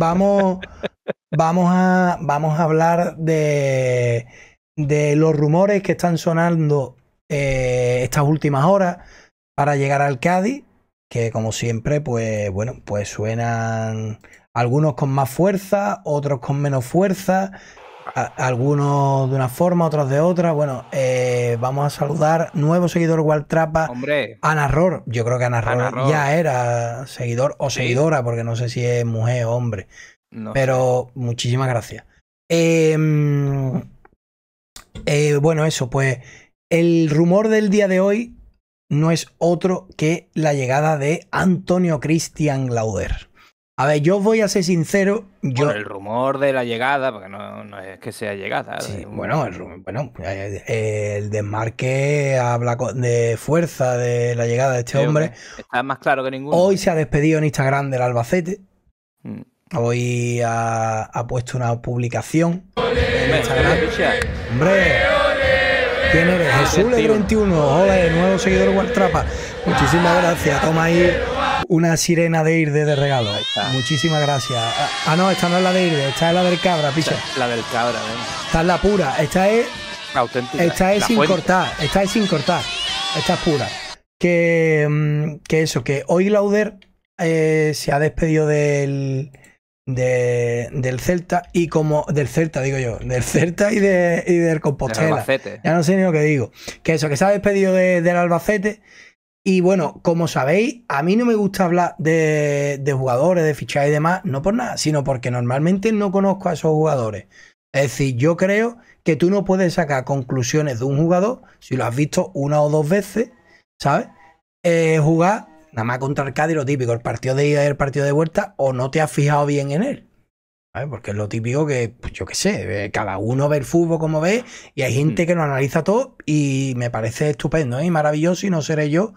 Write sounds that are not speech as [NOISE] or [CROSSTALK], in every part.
vamos, vamos, a, vamos a hablar de, los rumores que están sonando eh, estas últimas horas para llegar al Cádiz, que como siempre, pues bueno, pues suenan algunos con más fuerza, otros con menos fuerza, algunos de una forma, otros de otra. Bueno, eh, vamos a saludar nuevo seguidor Waltrapa, Hombre. Ana Ror. Yo creo que Ana Ror, ya era seguidor o seguidora, porque no sé si es mujer o hombre. Pero muchísimas gracias. Em, eh, bueno, eso, pues el rumor del día de hoy no es otro que la llegada de Antonio Cristian Glauder a ver, yo voy a ser sincero. el rumor de la llegada, porque no, es que sea llegada. bueno, el, desmarque habla de fuerza de la llegada de este hombre. Está más claro que ninguno. Hoy se ha despedido en Instagram del Albacete. Mm. Hoy ha, puesto una publicación en Instagram. ¡Hombre! ¿Quién eres? Ah, Jesús 21 Hola, nuevo seguidor Waltrapa. Muchísimas gracias. Toma ahí una sirena de Irde de regalo. Muchísimas gracias. Ah, no, esta no es la de Irde, esta es la del cabra, picha. La, del cabra, venga. Esta es la pura, esta es. Auténtica. Esta es sin cortar, esta es sin cortar. Esta es pura. Que, mm, que eso, que hoy Lauder eh, se ha despedido del. del Celta y como del Celta digo yo, del Celta y, de, y del Compostela. ya no sé ni lo que digo. Que eso, que se ha despedido del Albacete y bueno, como sabéis, a mí no me gusta hablar de, jugadores, de fichajes y demás, no por nada, sino porque normalmente no conozco a esos jugadores. Es decir, yo creo que tú no puedes sacar conclusiones de un jugador si lo has visto una o dos veces, ¿sabes? Eh, jugar nada más contra el Cádiz, lo típico, el partido de ida y el partido de vuelta, o no te has fijado bien en él. Porque es lo típico que, pues yo qué sé, eh, cada uno ve el fútbol como ve y hay mm. gente que lo analiza todo y me parece estupendo ¿eh? y maravilloso y no seré yo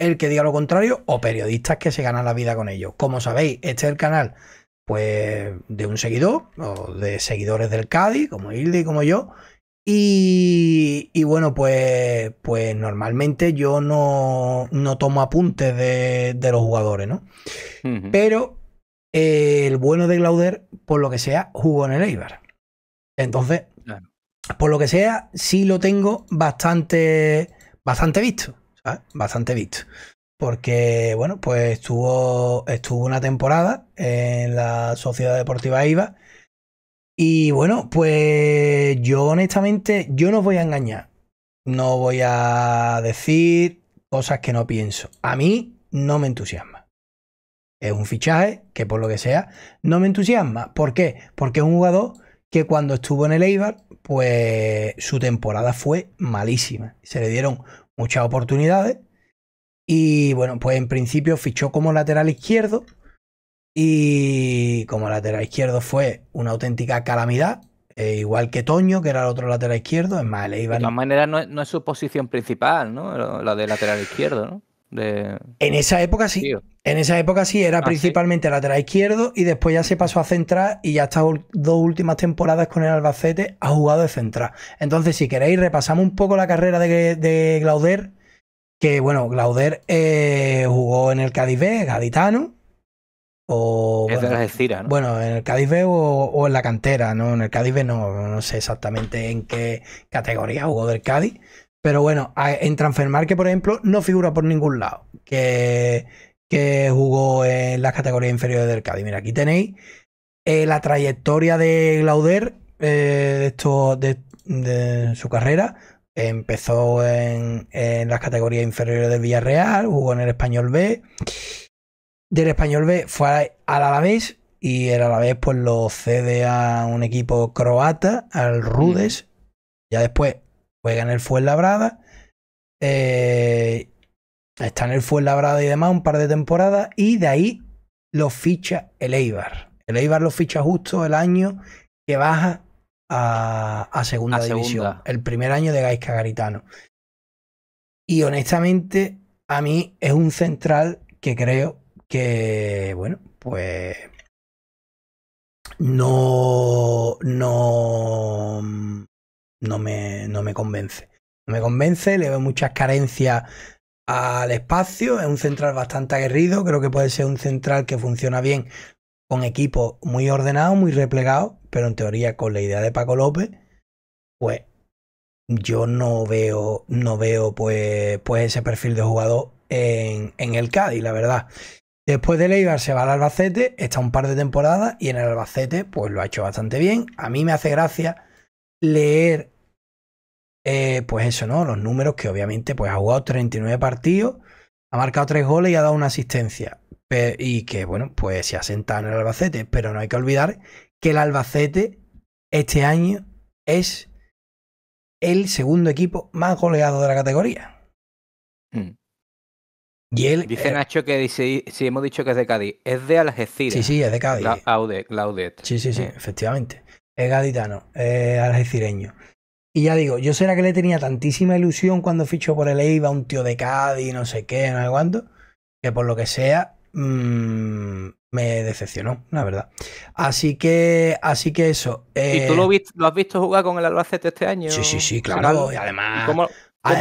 el que diga lo contrario o periodistas que se ganan la vida con ello. Como sabéis, este es el canal pues de un seguidor o de seguidores del Cádiz, como Hilde como yo. Y, bueno, pues, pues normalmente yo no, tomo apuntes de, los jugadores, ¿no? Pero el bueno de Glauder, por lo que sea, jugó en el Eibar. Entonces, por lo que sea, sí lo tengo bastante, bastante visto. Bastante visto. Porque, bueno, pues estuvo, estuvo una temporada en la Sociedad Deportiva Eibar. Y bueno, pues yo honestamente, yo no voy a engañar. No voy a decir cosas que no pienso. A mí no me entusiasma. Es un fichaje que por lo que sea no me entusiasma. ¿Por qué? Porque es un jugador que cuando estuvo en el Eibar, pues su temporada fue malísima. Se le dieron muchas oportunidades. Y bueno, pues en principio fichó como lateral izquierdo. Y como lateral izquierdo fue una auténtica calamidad. Eh, igual que Toño, que era el otro lateral izquierdo. Es más, el Eibar... De todas maneras, no, no, es su posición principal, ¿no? La de lateral izquierdo, ¿no? En esa época sí. En esa época sí, era ah, principalmente lateral izquierdo y después ya se pasó a central y ya estas dos últimas temporadas con el Albacete ha jugado de central. Entonces, si queréis, repasamos un poco la carrera de, Glauder, que bueno, Glauder eh, jugó en el Cádiz B, gaditano. O, Bueno, en el Cádiz B o, en la cantera, ¿no? En el Cádiz B no, no sé exactamente en qué categoría jugó del Cádiz pero bueno, en que, por ejemplo, no figura por ningún lado que, que jugó en las categorías inferiores del Cádiz. Mira, aquí tenéis eh, la trayectoria de Glauder eh, de, su carrera. Empezó en, las categorías inferiores del Villarreal, jugó en el Español B. Del Español B fue al Alavés y el Alavés pues lo cede a un equipo croata, al mm. Rudes. Ya después juega en el Fuenlabrada. Labrada eh, está en el Labrada y demás un par de temporadas. Y de ahí lo ficha el Eibar. El Eibar lo ficha justo el año que baja a, segunda división. El primer año de Gaisca Garitano. Y honestamente, a mí es un central que creo que, bueno, pues no, no, no me, convence. No me convence, le veo muchas carencias al espacio, es un central bastante aguerrido, creo que puede ser un central que funciona bien con equipo muy ordenado, muy replegado, pero en teoría con la idea de Paco López, pues yo no veo, no veo pues, pues ese perfil de jugador en, en el Cádiz, la verdad. Después de Leibar se va al Albacete, está un par de temporadas y en el Albacete pues lo ha hecho bastante bien. A mí me hace gracia leer eh, pues eso, ¿no? Los números que obviamente pues ha jugado 39 partidos, ha marcado 3 goles y ha dado una asistencia. y que, bueno, pues se ha sentado en el Albacete. Pero no hay que olvidar que el Albacete este año es el segundo equipo más goleado de la categoría. Mm. Y él, dice eh, Nacho que si hemos dicho que es de Cádiz, es de Algeciras. Sí, sí, es de Cádiz. Sí, sí, sí, mm. efectivamente. Es gaditano, es algecireño. Y ya digo, yo será que le tenía tantísima ilusión cuando fichó por el EIVA un tío de Cádiz, no sé qué, no sé cuándo? que por lo que sea, mm, me decepcionó, la verdad. Así que, así que eso. ¿Y tú eh, lo, has visto jugar con el Albacete este año? Sí, sí, sí, claro. Y además, cómo,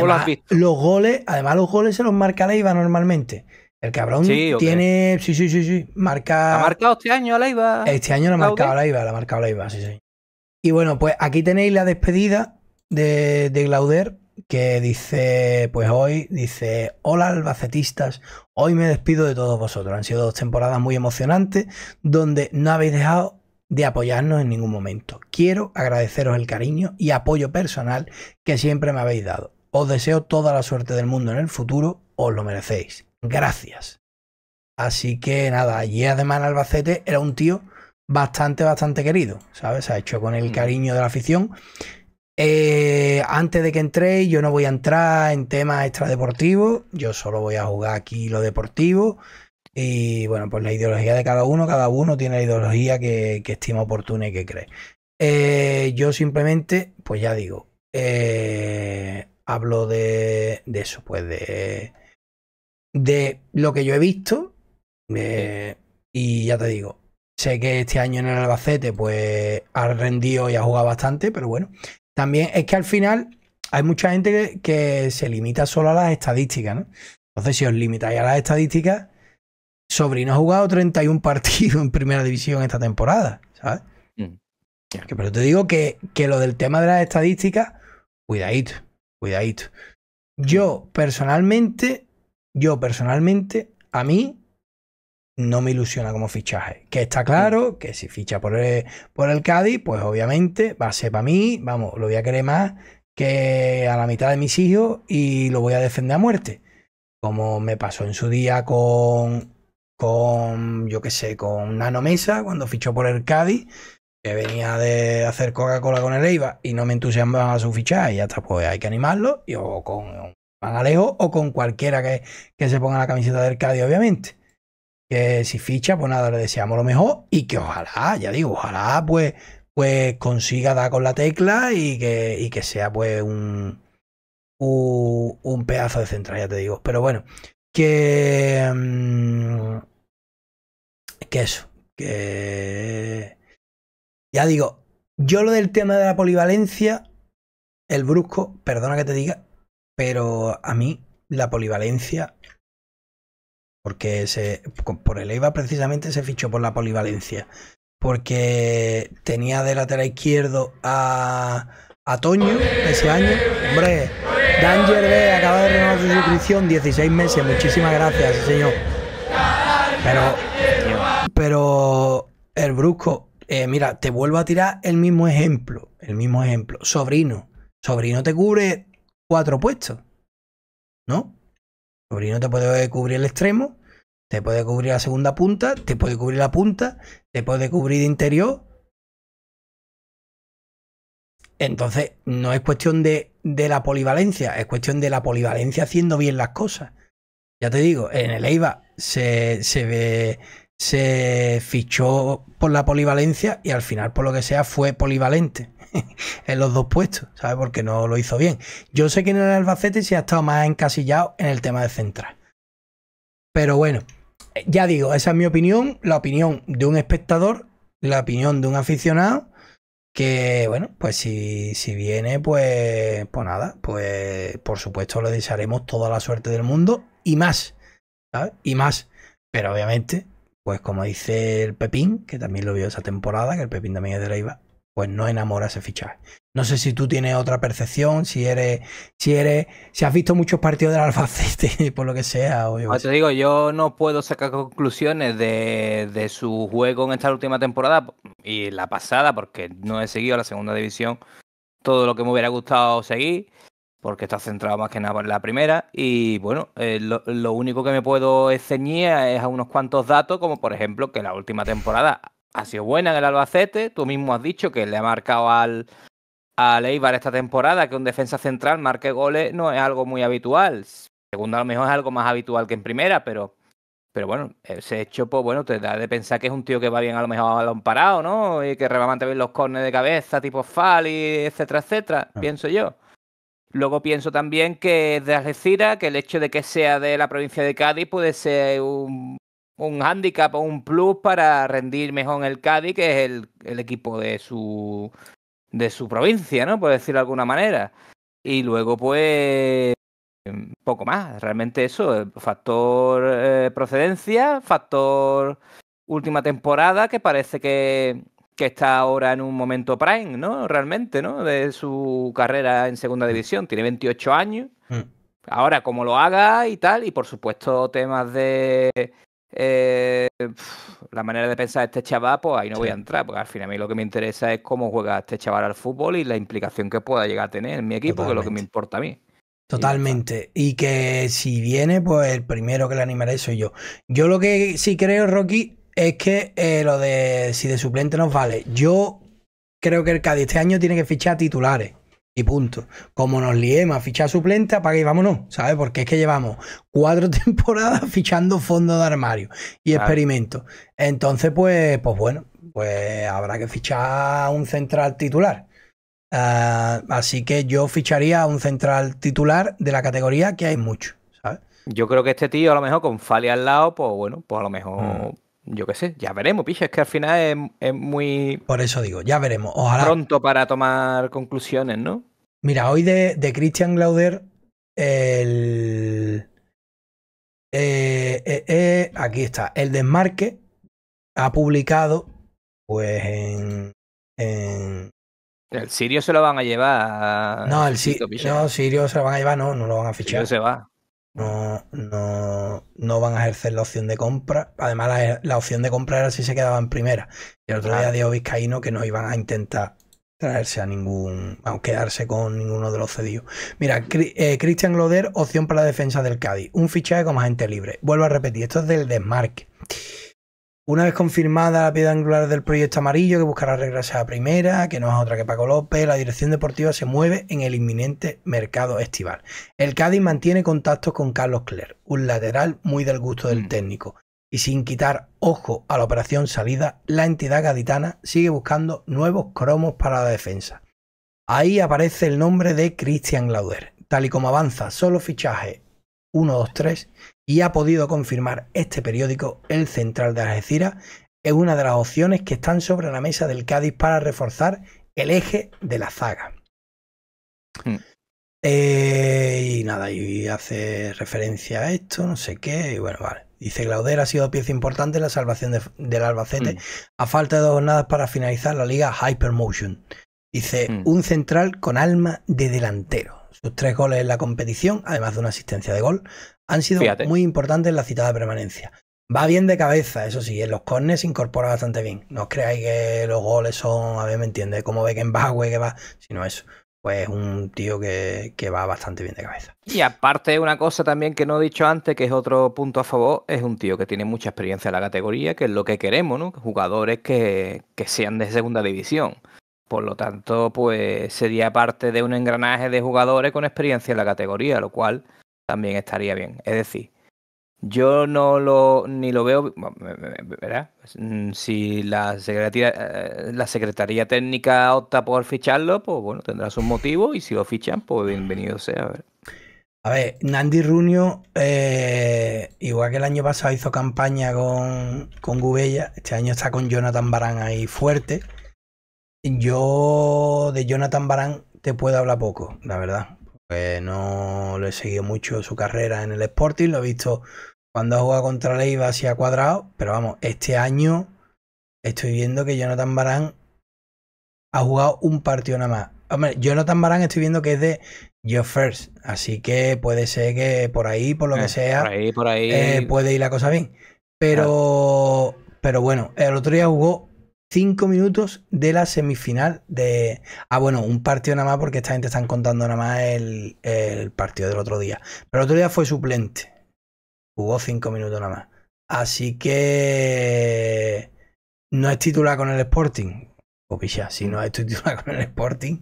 lo has visto? Los goles, además, los goles se los marca Leiva normalmente. El cabrón tiene. Sí, sí, sí, sí. Marca. ¿Ha marcado este año el Leiva? Este año lo ha marcado Leiva, Lo ha marcado Leiva, sí, sí. Y bueno, pues aquí tenéis la despedida de, Glauder que dice, pues hoy, dice, hola albacetistas, hoy me despido de todos vosotros. Han sido dos temporadas muy emocionantes donde no habéis dejado de apoyarnos en ningún momento. Quiero agradeceros el cariño y apoyo personal que siempre me habéis dado. Os deseo toda la suerte del mundo en el futuro, os lo merecéis. Gracias. Así que nada, allí además Albacete era un tío bastante, bastante querido, ¿sabes? ha hecho con el mm. cariño de la afición eh, antes de que entréis, yo no voy a entrar en temas extradeportivos, yo solo voy a jugar aquí lo deportivo. Y bueno, pues la ideología de cada uno, cada uno tiene la ideología que, estima oportuna y que cree. Eh, yo simplemente, pues ya digo, eh, hablo de, eso, pues de, de lo que yo he visto. y ya te digo, sé que este año en el Albacete, pues ha rendido y ha jugado bastante, pero bueno, también es que al final hay mucha gente que, se limita solo a las estadísticas, ¿no? Entonces, si os limitáis a las estadísticas, Sobrino ha jugado 31 [LAUGHS] partidos en primera división esta temporada, ¿sabes? Mm. pero te digo que, que, lo del tema de las estadísticas, cuidadito, cuidadito. Mm. Yo personalmente, yo personalmente, a mí no me ilusiona como fichaje. Que está claro que si ficha por el, por el Cádiz, pues obviamente va a ser para mí, vamos, lo voy a querer más que a la mitad de mis hijos y lo voy a defender a muerte. Como me pasó en su día con, con yo qué sé, con Nano Mesa, cuando fichó por el Cádiz, que venía de hacer Coca-Cola con el Eiva y no me entusiasmaba su fichaje, y ya está, pues hay que animarlo, y o con Van Alejo o con cualquiera que, que se ponga la camiseta del Cádiz, obviamente que si ficha, pues nada, le deseamos lo mejor y que ojalá, ya digo, ojalá pues, pues consiga dar con la tecla y que, que sea pues un, un, pedazo de central, ya te digo. Pero bueno, que... Mm, que eso, que... Ya digo, yo lo del tema de la polivalencia, el brusco, perdona que te diga, pero a mí la polivalencia porque se, por el EVA precisamente se fichó por la polivalencia. Porque tenía de lateral izquierdo a, a Toño ese año. Hombre, Danger B acaba de renovar su suscripción 16 meses. Muchísimas gracias, señor. Pero, pero el Brusco, eh, mira, te vuelvo a tirar el mismo ejemplo. El mismo ejemplo. Sobrino. Sobrino te cubre cuatro puestos. ¿No? No te puede cubrir el extremo, te puede cubrir la segunda punta, te puede cubrir la punta, te puede cubrir de interior. Entonces, no es cuestión de, de, la polivalencia, es cuestión de la polivalencia haciendo bien las cosas. Ya te digo, en el EIVA se, se, ve, se fichó por la polivalencia y al final, por lo que sea, fue polivalente. [LAUGHS] en los dos puestos, ¿sabes? Porque no lo hizo bien. Yo sé que en el Albacete se ha estado más encasillado en el tema de central. Pero bueno, ya digo, esa es mi opinión, la opinión de un espectador, la opinión de un aficionado, que bueno, pues si, si viene, pues, pues nada, pues por supuesto le desearemos toda la suerte del mundo y más, ¿sabes? Y más. Pero obviamente, pues como dice el Pepín, que también lo vio esa temporada, que el Pepín también es de IVA pues no enamora ese fichaje. No sé si tú tienes otra percepción, si eres, si si has visto muchos partidos del Albacete, [LAUGHS] por lo que sea. yo ah, digo, yo no puedo sacar conclusiones de, su juego en esta última temporada y la pasada, porque no he seguido la segunda división todo lo que me hubiera gustado seguir, porque está centrado más que nada en la primera. Y bueno, eh, lo, lo único que me puedo ceñir es a unos cuantos datos, como por ejemplo que la última temporada ha sido buena en el Albacete. Tú mismo has dicho que le ha marcado al, al Eibar esta temporada que un defensa central marque goles no es algo muy habitual. Segundo, a lo mejor es algo más habitual que en primera, pero, pero bueno, ese hecho, pues bueno, te da de pensar que es un tío que va bien a lo mejor a balón parado, ¿no? Y que reba bien los cornes de cabeza, tipo Fali, etcétera, etcétera, ah. pienso yo. Luego pienso también que es de Algeciras, que el hecho de que sea de la provincia de Cádiz puede ser un un hándicap o un plus para rendir mejor en el Cádiz, que es el, equipo de su, de su provincia, ¿no? Por decirlo de alguna manera. Y luego, pues, poco más. Realmente eso, eh, factor eh, procedencia, factor última temporada, que parece que, que está ahora en un momento prime, ¿no? Realmente, ¿no? De su carrera en segunda división. Tiene 28 años. Mm. Ahora, como lo haga y tal, y por supuesto temas de eh, la manera de pensar de este chaval, pues ahí no voy a entrar, porque al final a mí lo que me interesa es cómo juega este chaval al fútbol y la implicación que pueda llegar a tener en mi equipo, que es lo que me importa a mí. Totalmente. Y que si viene, pues el primero que le animaré soy yo. Yo lo que sí creo, Rocky, es que eh, lo de si de suplente nos vale. Yo creo que el Cádiz este año tiene que fichar titulares. Y punto. Como nos liemos a fichar suplente, apague y vámonos, ¿sabes? Porque es que llevamos cuatro [LAUGHS] temporadas fichando fondo de armario y experimento Entonces, pues, pues bueno, pues habrá que fichar un central titular. Ah, así que yo ficharía un central titular de la categoría que hay mucho, ¿sabes? Yo creo que este tío, a lo mejor con Fali al lado, pues bueno, pues a lo mejor mm yo qué sé, ya veremos, picha, es que al final es, muy... Por eso digo, ya veremos, ojalá... Pronto para tomar conclusiones, ¿no? Mira, hoy de, de Christian Glauder, el... Eh, eh, eh aquí está, el desmarque ha publicado, pues en... El Sirio se lo van a llevar. No, el Sirio. No, Sirio se lo van a llevar, no, no lo van a fichar. Sirio se va. No, no, no, van a ejercer la opción de compra. Además, la, opción de compra era si se quedaba en primera. Y el otro día dijo Vizcaíno que no iban a intentar traerse a ningún, quedarse con ninguno de los cedidos. Mira, eh, Christian Gloder, opción para la defensa del Cádiz. Un fichaje como agente libre. Vuelvo a repetir, esto es del desmarque. Una vez confirmada la piedra angular del proyecto amarillo que buscará regresar a primera, que no es otra que Paco López, la dirección deportiva se mueve en el inminente mercado estival. El Cádiz mantiene contactos con Carlos Clerc, un lateral muy del gusto del mm. técnico. Y sin quitar ojo a la operación salida, la entidad gaditana sigue buscando nuevos cromos para la defensa. Ahí aparece el nombre de Christian Glauder. Tal y como avanza solo fichaje 1-2-3, y ha podido confirmar este periódico, El Central de Algeciras, es una de las opciones que están sobre la mesa del Cádiz para reforzar el eje de la zaga. Hmm. Eh, y nada, y hace referencia a esto, no sé qué, y bueno, vale. Dice Clauder ha sido pieza importante en la salvación del Albacete hmm. a falta de dos jornadas para finalizar la liga Hypermotion. Dice hmm. un central con alma de delantero. Sus tres goles en la competición, además de una asistencia de gol, han sido muy importantes en la citada permanencia. Va bien de cabeza, eso sí, en los cornes se incorpora bastante bien. No os creáis que los goles son, a ver, me entiende, cómo ve que va, sino eso. Pues un tío que, va bastante bien de cabeza. Y aparte, una cosa también que no he dicho antes, que es otro punto a favor, es un tío que tiene mucha experiencia en la categoría, que es lo que queremos, ¿no? Jugadores que, que sean de segunda división. Por lo tanto, pues sería parte de un engranaje de jugadores con experiencia en la categoría, lo cual también estaría bien. Es decir, yo no lo ni lo veo, ¿verdad? Pues, mm, si la secretaría, eh, la secretaría técnica opta por ficharlo, pues bueno, tendrá sus motivos y si lo fichan, pues bienvenido sea. A ver, a ver Nandi Runio, eh, igual que el año pasado hizo campaña con, con Gubella, este año está con Jonathan Barán ahí fuerte. Yo de Jonathan Barán te puedo hablar poco, la verdad. Pues no le seguido mucho su carrera en el Sporting, lo he visto cuando ha jugado contra Leiva así ha cuadrado, pero vamos, este año estoy viendo que Jonathan Barán ha jugado un partido nada más. Hombre, Jonathan Barán estoy viendo que es de Your First, así que puede ser que por ahí, por lo que eh, sea, eh, puede ir la cosa bien. Pero, pero bueno, el otro día jugó cinco minutos de la semifinal de... Ah, bueno, un partido nada más porque esta gente están contando nada más el, el partido del otro día. Pero el otro día fue suplente. Jugó cinco minutos nada más. Así que... No es titular con el Sporting. O picha, si no es titular con el Sporting,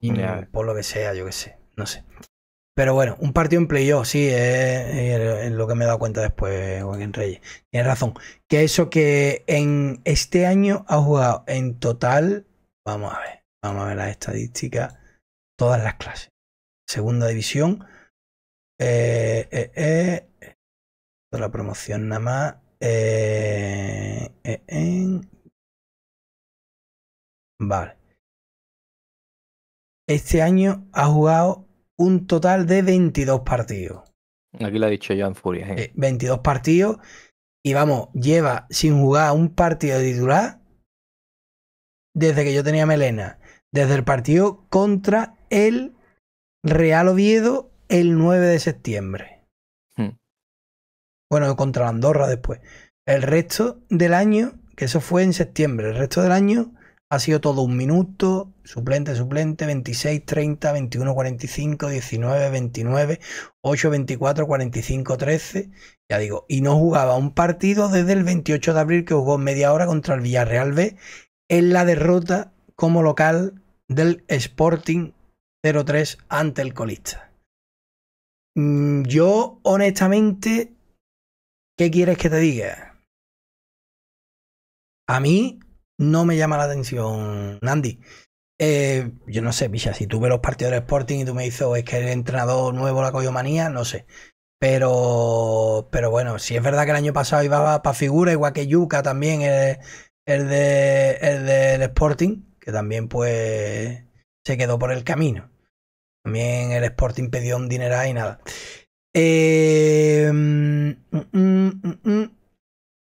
y por lo que sea, yo que sé, no sé. Pero bueno, un partido en playoff, sí, es, lo que me he dado cuenta después, Joaquín Reyes. Tienes razón. Que eso que en este año ha jugado en total, vamos a ver, vamos a ver las estadísticas, todas las clases. Segunda división, eh, eh, eh, toda la promoción nada más. Vale. Este año ha jugado un total de 22 partidos. Aquí lo ha dicho Joan Furia. 22 eh, partidos y vamos, lleva sin jugar un partido de titular desde que yo tenía melena. Desde el partido contra el Real Oviedo el 9 de septiembre. Hmm. Bueno, contra Andorra después. El resto del año, que eso fue en septiembre, el resto del año ha sido todo un minuto, suplente, suplente, 26, 30, 21, 45, 19, 29, 8, 24, 45, 13. Ya digo, y no jugaba un partido desde el 28 de abril que jugó media hora contra el Villarreal B en la derrota como local del Sporting 03 ante el colista. Mm, yo, honestamente, ¿qué quieres que te diga? A mí no me llama la atención, Nandi. Eh, yo no sé, picha, si tú los partidos del Sporting y tú me dices, oh, es que el entrenador nuevo la coyomanía, no sé. Pero, pero bueno, si es verdad que el año pasado iba para figura, igual que Yuka también, el, de, el del Sporting, que también pues se quedó por el camino. También el Sporting pidió un dineral y nada. Eh, mm, mm, mm,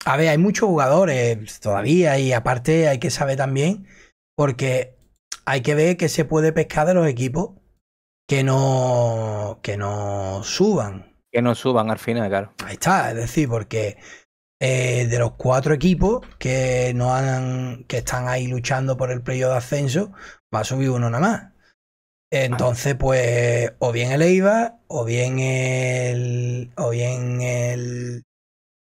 a ver, hay muchos jugadores eh, todavía y aparte hay que saber también, porque hay que ver que se puede pescar de los equipos que no, que no suban. Que no suban al final, claro. Ahí está, es decir, porque eh, de los cuatro equipos que no han, que están ahí luchando por el playo de ascenso, va a subir uno nada más. Entonces, pues, o bien el Eibar, o bien el. o bien el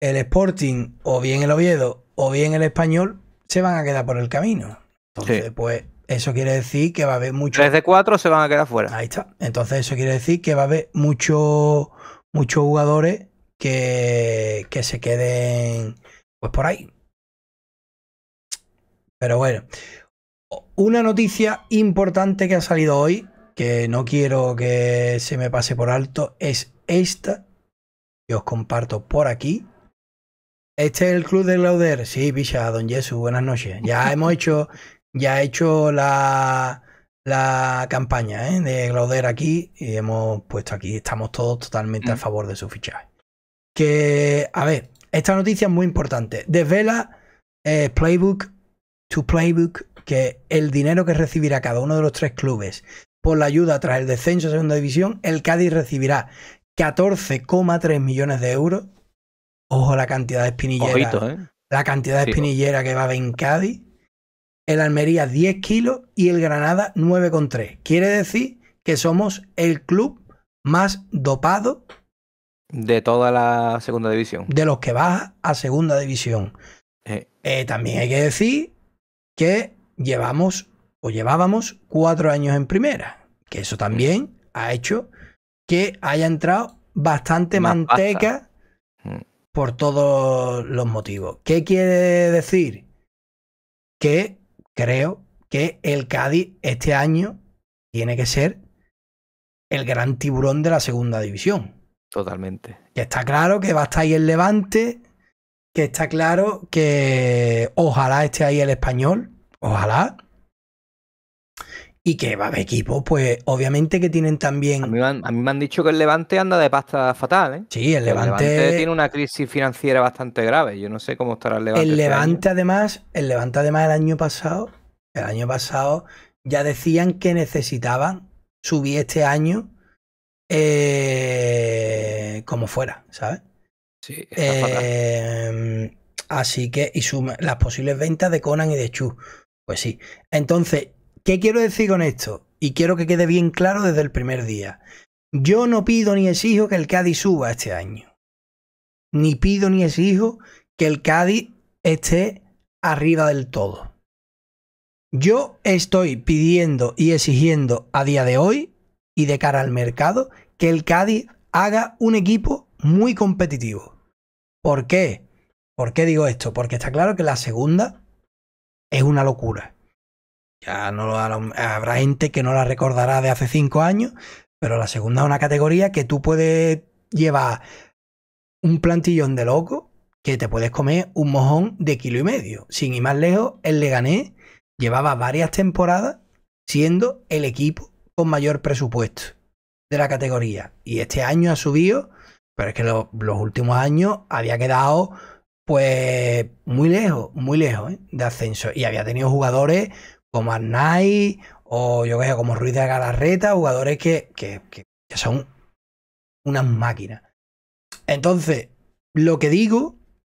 el Sporting o bien el Oviedo o bien el Español se van a quedar por el camino. Entonces, pues eso quiere decir que va a haber mucho. Tres de cuatro se van a quedar fuera. Ahí está. Entonces, eso quiere decir que va a haber muchos muchos jugadores que, que se queden pues por ahí. Pero bueno, una noticia importante que ha salido hoy, que no quiero que se me pase por alto, es esta que os comparto por aquí. Este es el club de Glauder. Sí, Picha, don Jesús, buenas noches. Ya [LAUGHS] hemos hecho, ya ha hecho la, campaña ¿eh? de Glauder aquí y hemos puesto aquí, estamos todos totalmente a mm. favor de su fichaje. Que, a ver, esta noticia es muy importante. Desvela eh, Playbook to Playbook que el dinero que recibirá cada uno de los tres clubes por la ayuda tras el descenso a de segunda división, el Cádiz recibirá 14,3 millones de euros Ojo la cantidad de espinilleras. ¿eh? La cantidad de espinillera que va a El Almería 10 kilos y el Granada 9,3. Quiere decir que somos el club más dopado. De toda la segunda división. De los que baja a segunda división. Eh. Eh, también hay que decir que llevamos o llevábamos cuatro años en primera. Que eso también mm. ha hecho que haya entrado bastante manteca mm por todos los motivos. ¿Qué quiere decir? Que creo que el Cádiz este año tiene que ser el gran tiburón de la segunda división. Totalmente. Que está claro que va a estar ahí el Levante, que está claro que ojalá esté ahí el español, ojalá, y que va de equipo, pues obviamente que tienen también. A mí, me han dicho que el Levante anda de pasta fatal, ¿eh? Sí, el Levante... tiene una crisis financiera bastante grave. Yo no sé cómo estará el Levante. El este Levante, además, el Levante, además, el año pasado, el año pasado ya decían que necesitaban subir este año eh, como fuera, ¿sabes? Sí, em, Así que, y suma las posibles ventas de Conan y de Chu. Pues sí. Entonces, ¿Qué quiero decir con esto? Y quiero que quede bien claro desde el primer día. Yo no pido ni exijo que el Cádiz suba este año. Ni pido ni exijo que el Cádiz esté arriba del todo. Yo estoy pidiendo y exigiendo a día de hoy y de cara al mercado que el Cádiz haga un equipo muy competitivo. ¿Por qué? ¿Por qué digo esto? Porque está claro que la segunda es una locura habrá gente que no la recordará de hace cinco años, pero la segunda es una categoría que tú puedes llevar un plantillón de loco que te puedes comer un mojón de kilo y medio. Sin ir más lejos, el Leganés llevaba varias temporadas siendo el equipo con mayor presupuesto de la categoría. Y este año ha subido, pero es que los últimos años había quedado pues muy lejos, muy lejos ¿eh? de ascenso. Y había tenido jugadores como Arnai, o yo qué sé, como Ruiz de Galarreta, jugadores que, que, son unas máquinas. Entonces, lo que digo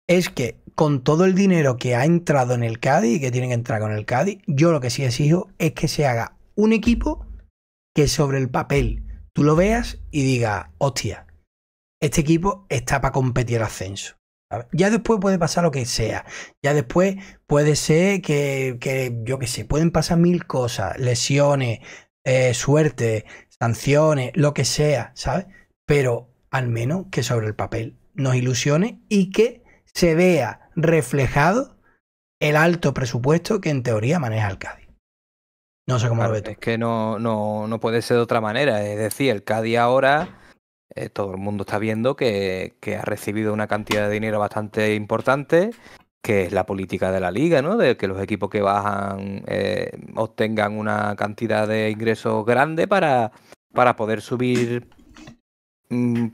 es que con todo el dinero que ha entrado en el Cádiz y que tienen que entrar con el Cádiz, yo lo que sí exijo es que se haga un equipo que sobre el papel tú lo veas y digas, hostia, este equipo está para competir ascenso. Ya después puede pasar lo que sea. Ya después puede ser que, yo qué sé, pueden pasar mil cosas, lesiones, eh, suerte, sanciones, lo que sea, ¿sabes? Pero al menos que sobre el papel nos ilusione y que se vea reflejado el alto presupuesto que en teoría maneja el Cádiz. No sé cómo lo ves tú. Es que no, no puede ser de otra manera. Es decir, el Cádiz ahora eh, todo el mundo está viendo que, ha recibido una cantidad de dinero bastante importante, que es la política de la liga, ¿no? De que los equipos que bajan eh, obtengan una cantidad de ingresos grande para, para poder subir mm,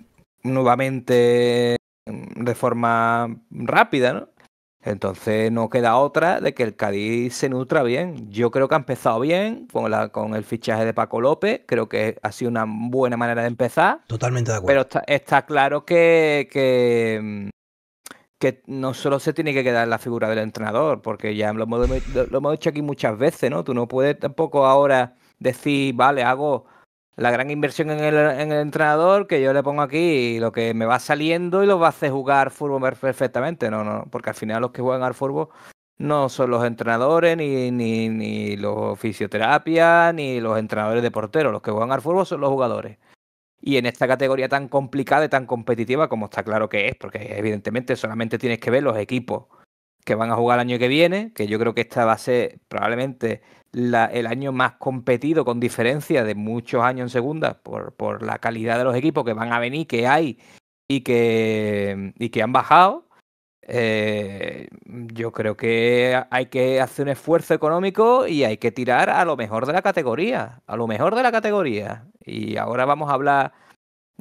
nuevamente mm, de forma rápida, ¿no? Entonces no queda otra de que el Cádiz se nutra bien. Yo creo que ha empezado bien con, el fichaje de Paco López. Creo que ha sido una buena manera de empezar. Totalmente de acuerdo. Pero está, claro que, que, no solo se tiene que quedar la figura del entrenador, porque ya lo hemos, dicho aquí muchas veces, ¿no? Tú no puedes tampoco ahora decir, vale, hago la gran inversión en el, entrenador que yo le pongo aquí lo que me va saliendo y lo va a hacer jugar fútbol perfectamente, no, no, porque al final los que juegan al fútbol no son los entrenadores, ni, ni, ni los fisioterapias, ni los entrenadores de porteros, los que juegan al fútbol son los jugadores. Y en esta categoría tan complicada y tan competitiva como está claro que es, porque evidentemente solamente tienes que ver los equipos que van a jugar el año que viene, que yo creo que esta va a ser probablemente el año más competido con diferencia de muchos años en segunda por, por, la calidad de los equipos que van a venir, que hay y que, y que han bajado. Eh, yo creo que hay que hacer un esfuerzo económico y hay que tirar a lo mejor de la categoría, a lo mejor de la categoría. Y ahora vamos a hablar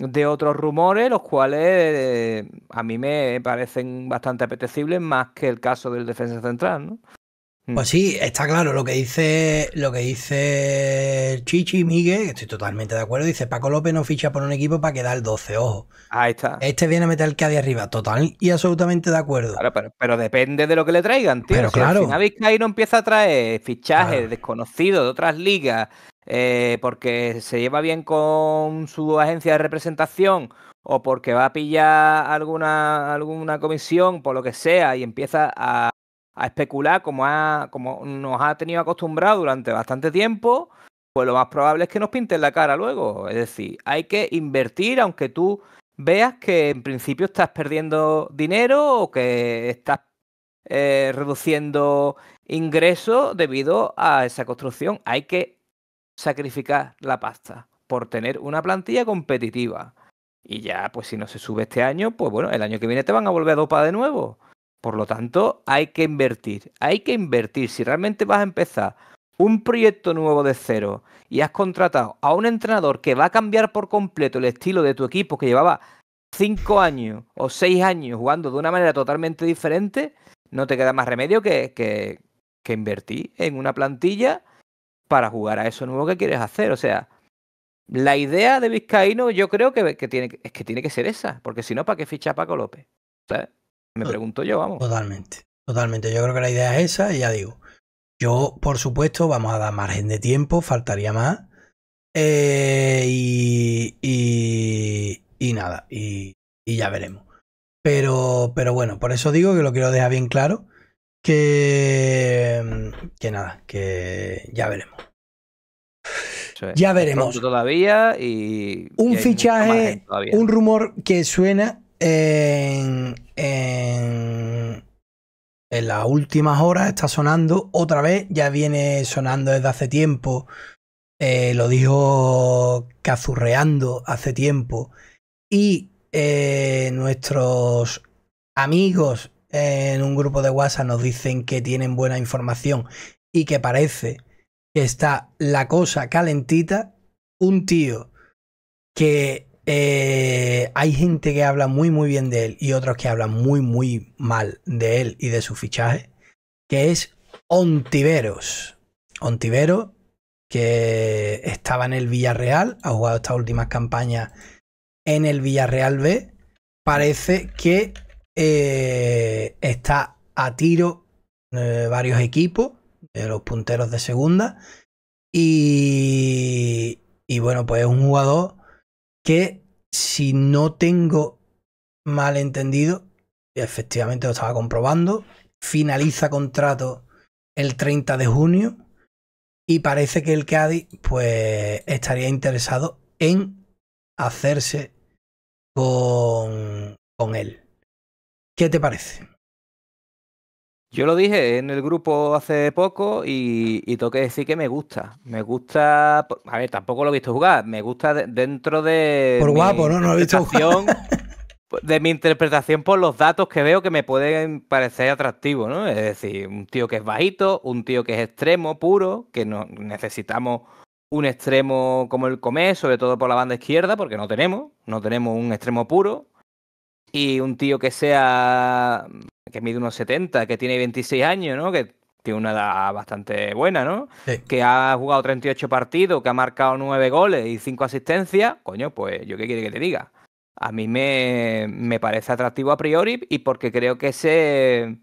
de otros rumores, los cuales eh, a mí me parecen bastante apetecibles, más que el caso del defensa central, ¿no? Mm. Pues sí, está claro lo que dice lo que dice Chichi Miguel, estoy totalmente de acuerdo, dice Paco López no ficha por un equipo para quedar el 12, ojo. Ahí está. Este viene a meter el que de arriba, total y absolutamente de acuerdo. pero, depende de lo que le traigan, tío. Pero claro. Si no empieza a traer fichajes desconocidos de otras ligas eh, porque se lleva bien con su agencia de representación o porque va a pillar alguna, alguna comisión, por lo que sea, y empieza a, especular como, ha, como nos ha tenido acostumbrado durante bastante tiempo, pues lo más probable es que nos pinten la cara luego. Es decir, hay que invertir aunque tú veas que en principio estás perdiendo dinero o que estás eh, reduciendo ingresos debido a esa construcción. Hay que sacrificar la pasta por tener una plantilla competitiva. Y ya, pues si no se sube este año, pues bueno, el año que viene te van a volver a dopa de nuevo. Por lo tanto, hay que invertir, hay que invertir. Si realmente vas a empezar un proyecto nuevo de cero y has contratado a un entrenador que va a cambiar por completo el estilo de tu equipo que llevaba cinco años o seis años jugando de una manera totalmente diferente, no te queda más remedio que, que, que invertir en una plantilla para jugar a eso nuevo que quieres hacer. O sea, la idea de Vizcaíno yo creo que, tiene, es que tiene que ser esa, porque si no, ¿para qué ficha Paco López? Me pregunto yo, vamos. Totalmente, totalmente. Yo creo que la idea es esa y ya digo. Yo, por supuesto, vamos a dar margen de tiempo, faltaría más. Eh, y, y, nada, y, y, ya veremos. Pero, pero bueno, por eso digo que lo quiero dejar bien claro. Que, mm, que nada, que ya veremos. Ya veremos. Todavía y. Un fichaje, un rumor que suena en, en, en las últimas horas, está sonando otra vez, ya viene sonando desde hace tiempo. Eh, lo dijo Cazurreando hace tiempo. Y eh, nuestros amigos en un grupo de WhatsApp nos dicen que tienen buena información y que parece que está la cosa calentita, un tío que eh, hay gente que habla muy muy bien de él y otros que hablan muy muy mal de él y de su fichaje, que es Ontiveros. Ontiveros que estaba en el Villarreal, ha jugado estas últimas campañas en el Villarreal B, parece que eh, está a tiro eh, varios equipos, de eh, los punteros de segunda. Y, bueno, pues es un jugador que si no tengo mal entendido, efectivamente lo estaba comprobando, finaliza contrato el 30 de junio y parece que el Cádiz pues estaría interesado en hacerse con él. ¿Qué te parece? Yo lo dije en el grupo hace poco y, tengo que decir que me gusta. Me gusta. A ver, tampoco lo he visto jugar. Me gusta dentro de. Por guapo, ¿no? No he visto [LAUGHS] De mi interpretación por los datos que veo que me pueden parecer atractivos, ¿no? Es decir, un tío que es bajito, un tío que es extremo, puro, que no, necesitamos un extremo como el Comé, sobre todo por la banda izquierda, porque no tenemos, no tenemos un extremo puro y un tío que sea, que mide unos 70, que tiene 26 años, ¿no? Que tiene una edad bastante buena, ¿no? Que ha jugado 38 partidos, que ha marcado 9 goles y 5 asistencias, coño, pues yo qué quiere que te diga. A mí me, me parece atractivo a priori y porque creo que ese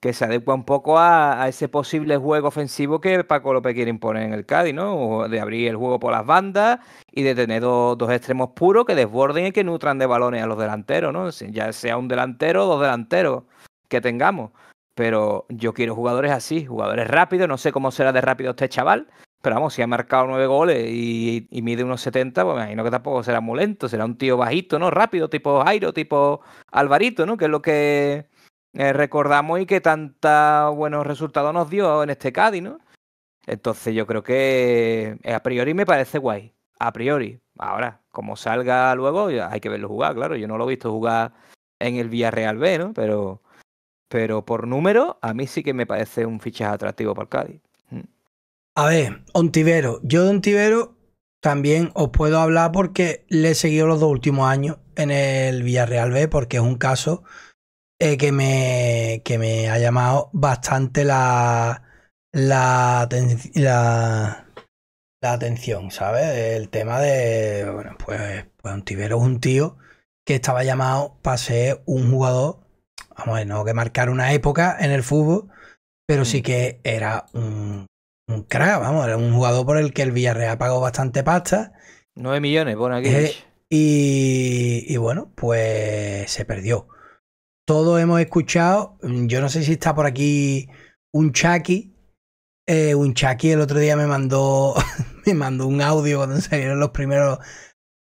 que se adecua un poco a, ese posible juego ofensivo que Paco López quiere imponer en el Cádiz, ¿no? De abrir el juego por las bandas y de tener dos, extremos puros que desborden y que nutran de balones a los delanteros, ¿no? Ya sea un delantero o dos delanteros que tengamos. Pero yo quiero jugadores así, jugadores rápidos, no sé cómo será de rápido este chaval, pero vamos, si ha marcado nueve goles y, y mide unos 70, pues me imagino que tampoco será muy lento, será un tío bajito, ¿no? Rápido, tipo Jairo, tipo Alvarito, ¿no? Que es lo que eh, recordamos y que tanta buenos resultados nos dio en este Cádiz, ¿no? Entonces yo creo que eh, a priori me parece guay, a priori. Ahora, como salga luego, hay que verlo jugar, claro. Yo no lo he visto jugar en el Villarreal B, ¿no? Pero, pero por número, a mí sí que me parece un fichaje atractivo para el Cádiz. Mm. A ver, Ontivero. Yo de Ontivero también os puedo hablar porque le he seguido los dos últimos años en el Villarreal B, porque es un caso eh, que, me, que me ha llamado bastante la, la, atención, ¿sabes? El tema de, bueno, pues, pues es un tío que estaba llamado para ser un jugador, vamos a no que marcar una época en el fútbol, pero sí mm. que era un, un crack, vamos, era un jugador por el que el Villarreal pagó bastante pasta. 9 millones, bueno, aquí. Eh, y, y bueno, pues se perdió todos hemos escuchado, mm, yo no sé si está por aquí un Chaki. Eh, un Chaki el otro día me mandó, [LAUGHS] me mandó un audio cuando [LAUGHS] salieron los primeros.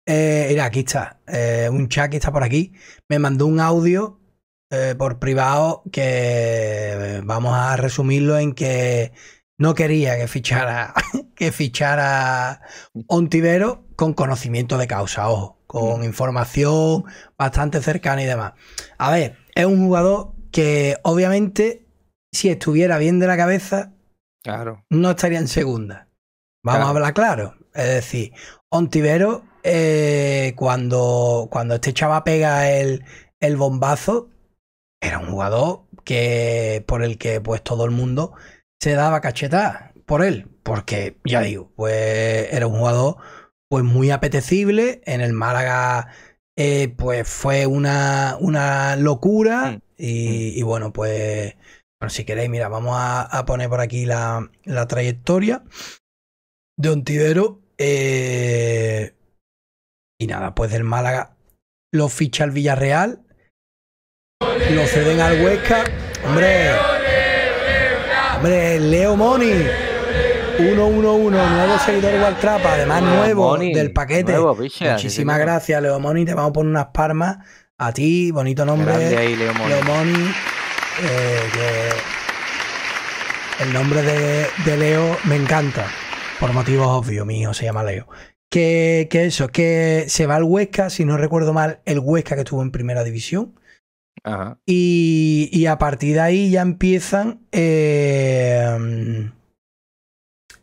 Eh, mira, aquí está. Eh, un Chucky está por aquí. Me mandó un audio eh, por privado que vamos a resumirlo en que no quería que fichara, [LAUGHS] que fichara Ontivero con conocimiento de causa, ojo, con mm. información bastante cercana y demás. A ver, es un jugador que obviamente si estuviera bien de la cabeza, claro. no estaría en segunda. Vamos a hablar claro. Es decir, Ontivero, eh, cuando, cuando este chava pega el, el bombazo, era un jugador que por el que pues todo el mundo se daba cachetada por él, porque ya digo, pues era un jugador pues muy apetecible en el Málaga eh, pues fue una, una locura. Mm. Y, bueno, pues si queréis, mira, vamos a, poner por aquí la, trayectoria de Ontivero. Eh, y nada, pues del Málaga lo ficha el Villarreal, lo ceden al Huesca. Hombre, hombre, Leo Moni. 111, nuevo seguidor Waltrapa, además nuevo del paquete. Muchísimas gracias, Leo Moni. Te vamos a poner unas palmas a ti, bonito nombre. Leo Moni. Eh, el nombre de, Leo me encanta, por motivos obvios mío, se llama Leo. Que, eso, que se va al Huesca, si no recuerdo mal, el Huesca que estuvo en primera división. Y, a partir de ahí ya empiezan. Eh,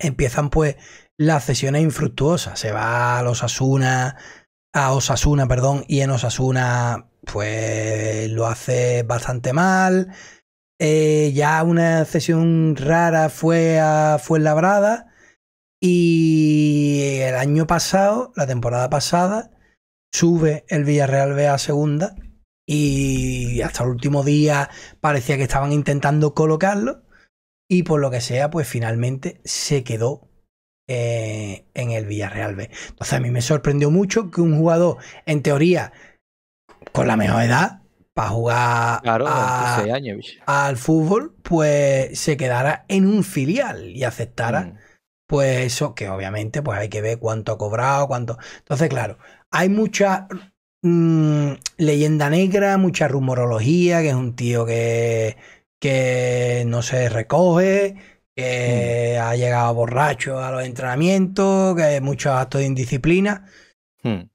empiezan pues las sesiones infructuosas. Se va a los a Osasuna, perdón, y en Osasuna pues lo hace bastante mal. Eh, ya una cesión rara fue a Labrada Y el año pasado, la temporada pasada, sube el Villarreal B a segunda. Y hasta el último día parecía que estaban intentando colocarlo y por lo que sea, pues finalmente se quedó eh, en el Villarreal B. Entonces a mí me sorprendió mucho que un jugador, en teoría, con la mejor edad, para jugar al fútbol, pues se quedara en un filial y aceptara, mm. pues eso, que obviamente pues hay que ver cuánto ha cobrado, cuánto... Entonces, claro, hay mucha mm, leyenda negra, mucha rumorología, que es un tío que que no se recoge, que mm. ha llegado borracho a los entrenamientos, que hay muchos actos de indisciplina. Mm.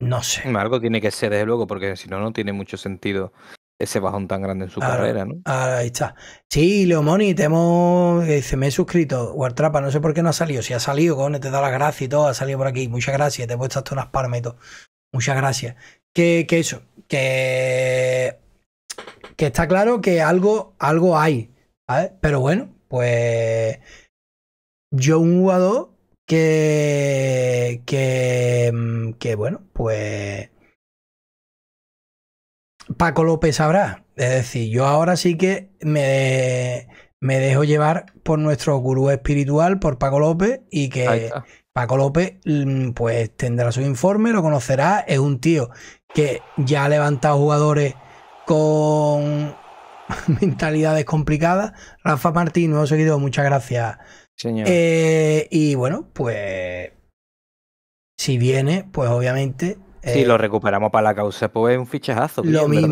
No sé. Algo tiene que ser, desde luego, porque si no, no tiene mucho sentido ese bajón tan grande en su carrera, ¿no? ahí está. Sí, Leomoni, te hemos. Dice, eh, me he suscrito. Guartrapa, no sé por qué no ha salido. Si ha salido, con te da la gracia y todo. Ha salido por aquí. Muchas gracias. Te he puesto hasta unas palmas y todo. Muchas gracias. ¿Qué que eso, que que está claro que algo, algo hay. Pero bueno, pues yo un jugador que, que, que bueno, pues Paco López sabrá. Es decir, yo ahora sí que me, me dejo llevar por nuestro gurú espiritual, por Paco López, y que Paco López mm, pues tendrá su informe, lo conocerá, es un tío que ya ha levantado jugadores con [LAUGHS] mentalidades complicadas. Rafa Martín, nuevo seguidor, muchas gracias. Señor. Eh, y bueno, pues si viene, pues obviamente. si eh, lo recuperamos para la causa, pues es un fichajazo. Lo mismo,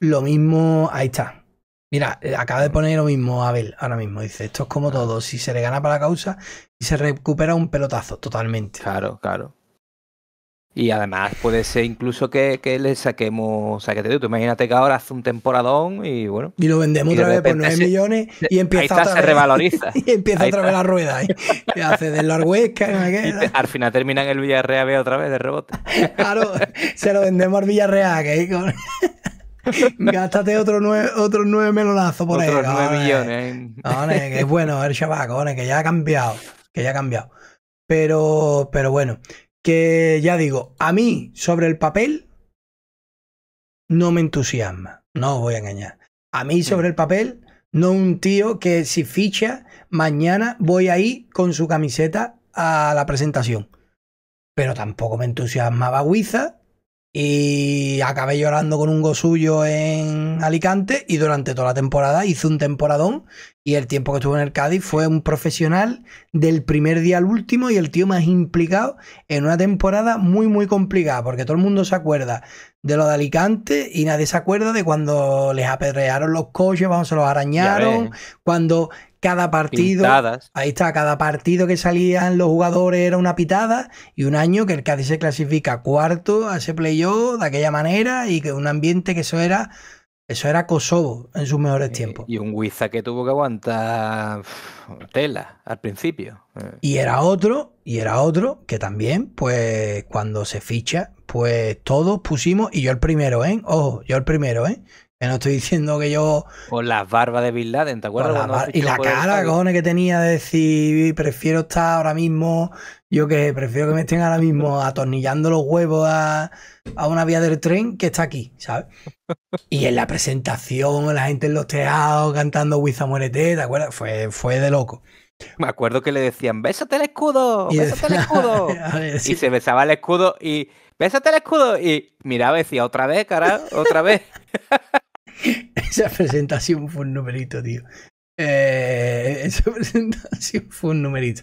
lo mismo, ahí está. Mira, eh, acaba de poner lo mismo Abel ahora mismo. Dice, esto es como todo. Si se le gana para la causa y se recupera un pelotazo, totalmente. Claro, claro. Y además puede ser incluso que, que le saquemos, saquete tú, imagínate que ahora hace un temporadón y bueno. Y lo vendemos otra vez por 9 millones [LAUGHS] y empieza ahí está, se revaloriza. y empieza otra vez la rueda. y Y hace del Huesca. al final termina en el Villarreal B otra vez de rebote. [LAUGHS] claro, se lo vendemos al Villarreal. Que con... [LAUGHS] Gástate otro nueve, otro nueve melonazo por ahí. Otros 9 millones. Cone, que es bueno el chaval, que ya ha cambiado. Que ya ha cambiado. Pero, pero bueno, que ya digo, a mí sobre el papel no me entusiasma, no os voy a engañar. A mí hmm. sobre el papel, no un tío que si ficha, mañana voy ahí con su camiseta a la presentación. Pero tampoco me entusiasmaba Wiza y acabé llorando con un go suyo en Alicante y durante toda la temporada hice un temporadón y el tiempo que estuvo en el Cádiz fue un profesional del primer día al último y el tío más implicado en una temporada muy, muy complicada, porque todo el mundo se acuerda de lo de Alicante y nadie se acuerda de cuando les apedrearon los coches, vamos, se los arañaron, cuando cada partido, ahí está, cada partido que salían los jugadores era una pitada y un año que el Cádiz se clasifica cuarto a ese playoff de aquella manera y que un ambiente que eso era eso era Kosovo en sus mejores tiempos. Y un Wiza que tuvo que aguantar tela al principio. Y era otro, y era otro que también, pues cuando se ficha, pues todos pusimos, y yo el primero, ¿eh? Ojo, yo el primero, ¿eh? Que no estoy diciendo que yo. Con las barbas de Bin Laden, ¿te acuerdas? Y la cara, cojones, que tenía de decir, prefiero estar ahora mismo, yo que prefiero que me estén ahora mismo [LAUGHS] atornillando los huevos a, una vía del tren que está aquí, ¿sabes? Y en la presentación, la gente en los teados cantando Wiza Muérete, ¿te acuerdas? Fue, fue de loco. Me acuerdo que le decían, bésate el escudo, y bésate el [LAUGHS] escudo. [LAUGHS] Y se besaba el escudo y, bésate el escudo. Y miraba y decía, otra vez, carajo, otra vez. [LAUGHS] Esa presentación fue un numerito, tío. Eh, esa [LAUGHS] presentación fue un numerito.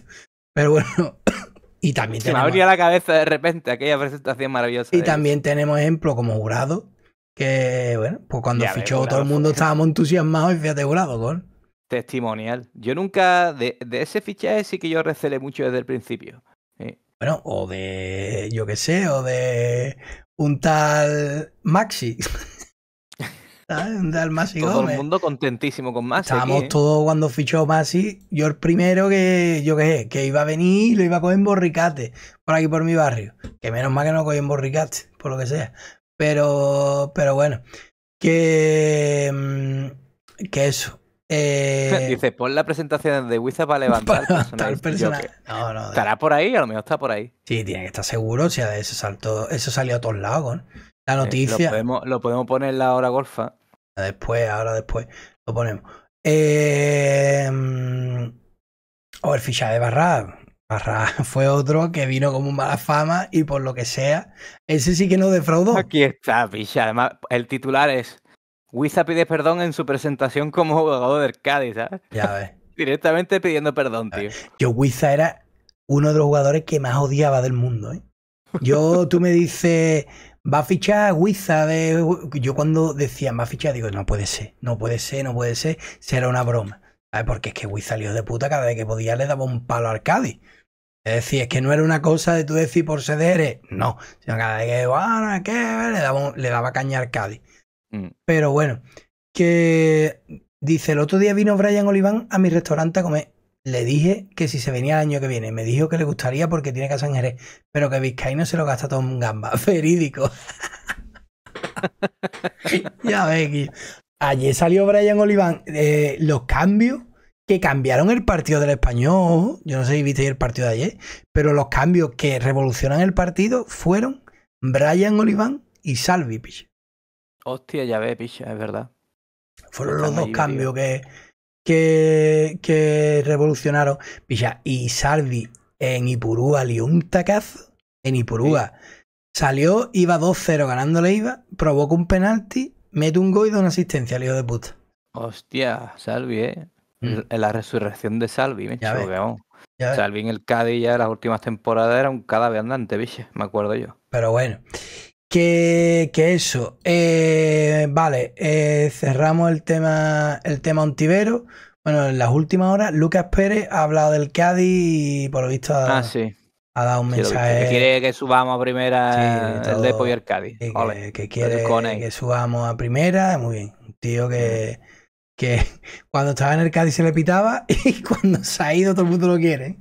Pero bueno, [COUGHS] y también Se me abría la cabeza de repente aquella presentación maravillosa. Y también tenemos ejemplo como Jurado, que bueno, pues cuando fichó todo el mundo estábamos entusiasmados y fíjate Jurado, con. Testimonial. Yo nunca, de, ese fichaje sí que yo recelé mucho desde el principio. Eh. Bueno, o de, yo qué sé, o de un tal Maxi. [LAUGHS] Todo el mundo contentísimo con Masi. Estábamos todos cuando fichó Masi. Yo el primero que, yo qué sé, que iba a venir y lo iba a coger en borricate por aquí por mi barrio. Que menos mal que no cogí en borricate, por lo que sea. Pero, pero bueno, que, mm, eso. Eh... [LAUGHS] Dice, pon la presentación de Wizard para [LAUGHS] levantar el Estará por ahí, a lo mejor está por ahí. Sí, tiene que estar seguro, o sea, eso, saltó, eso salió a todos lados. ¿no? La eh, noticia. lo, podemos, poner la hora golfa. Después, ahora después. Lo ponemos. Eh, mm, o oh, el fichaje de Barra. Barra [LAUGHS] fue otro que vino como mala fama y por lo que sea, ese sí que no defraudó. Aquí está, ficha. Además, el titular es Wiza pide perdón en su presentación como jugador del Cádiz, ¿sabes? Ya ves. [LAUGHS] Directamente pidiendo perdón, tío. Yo, Wiza era uno de los jugadores que más odiaba del mundo, ¿eh? Yo, tú me dices, va a fichar Wiza de. Yo cuando decía va a fichar, digo, no puede ser, no puede ser, no puede ser, será una broma. Porque es que Wiza salió de puta cada vez que podía le daba un palo al Cádiz. Es decir, es que no era una cosa de tú decir por ceder, no, sino cada vez que, Le daba, caña al Arcadi. Mm. Pero bueno, que dice, el otro día vino Brian Oliván a mi restaurante a comer le dije que si se venía el año que viene, me dijo que le gustaría porque tiene casa en Jerez, pero que Vizcaíno se lo gasta todo en gamba. ferídico [LAUGHS] [LAUGHS] ya ves, Ayer salió Brian Oliván. Eh, los cambios que cambiaron el partido del español, yo no sé si viste el partido de ayer, pero los cambios que revolucionan el partido fueron Brian Oliván y Salvi, Pich. Hostia, ya ve, Picha, es verdad. Fueron los dos cambios que, que, revolucionaron. villa y Salvi en Ipurúa lió un tacazo. En Ipurúa. Salió, iba 2-0 ganándole IVA, provoca un penalti, mete un gol y da una asistencia, lío de puta. Hostia, Salvi, eh. Mm. La resurrección de Salvi, me chocó, Salvi en el Cádiz ya en las últimas temporadas era un cadáver andante, me acuerdo yo. Pero bueno. Que, eso. Eh, vale, eh, cerramos el tema, el tema Ontivero. Bueno, en las últimas horas, Lucas Pérez ha hablado del Cádiz y por lo visto ha, ah, dado un mensaje. Que quiere que subamos a primera el Depo y el Cádiz. Que, que, quiere que subamos a primera. Muy bien. Un tío que, que [LAUGHS] cuando estaba en el Cádiz se le pitaba [LAUGHS] y cuando se ha ido todo el mundo lo quiere.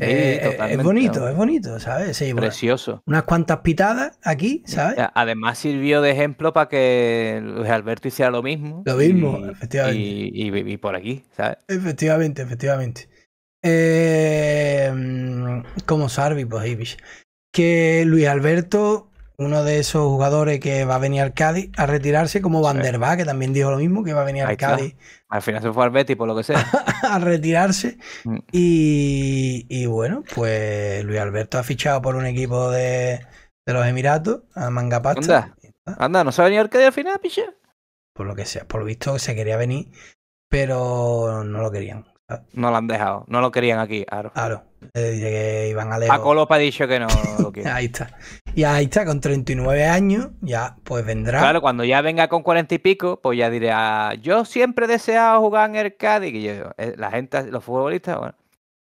Eh, eh, es bonito, es bonito, ¿sabes? Precioso. unas cuantas pitadas aquí, ¿sabes? Además sirvió de ejemplo para que Luis Alberto hiciera lo mismo. Lo mismo, y, efectivamente. Y, por aquí, ¿sabes? Efectivamente, efectivamente. Eh, mm, como Sarvi, pues, Que Luis Alberto uno de esos jugadores que va a venir al Cádiz a retirarse, como Van der que también dijo lo mismo, que va a venir al Cádiz. Al final se fue al Betis, por lo que sea. [LAUGHS] a retirarse. Mm. Y, y, bueno, pues Luis Alberto ha fichado por un equipo de, de los Emiratos, a Mangapasta. Anda, anda, ¿no se ha venido al Cádiz al final, Por lo que sea, por lo visto se quería venir, pero no lo querían. No lo han dejado, no lo querían aquí, claro. Claro, que iban a Paco dicho que no lo [LAUGHS] Ahí está. Y ahí está, con 39 años, ya pues vendrá. Claro, cuando ya venga con 40 y pico, pues ya diré, ah, yo siempre he deseado jugar en el Cádiz. Y yo, eh, la gente, los futbolistas, bueno,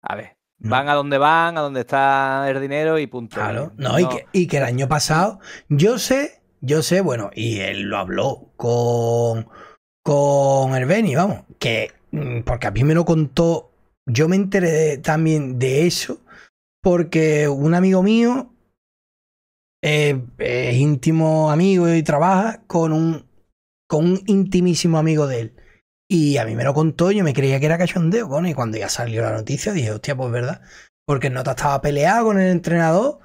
a ver, Van a donde van, a donde está el dinero y punto. Claro, no, Y, que, el año pasado, yo sé, yo sé, bueno, y él lo habló con, con el Beni, vamos, que, mm, porque a mí me lo contó, yo me enteré también de eso, porque un amigo mío eh, es íntimo amigo y trabaja con un, con un intimísimo amigo de él. Y a mí me lo contó, yo me creía que era cachondeo, bueno, y cuando ya salió la noticia dije, hostia, pues verdad, porque el Nota estaba peleado con el entrenador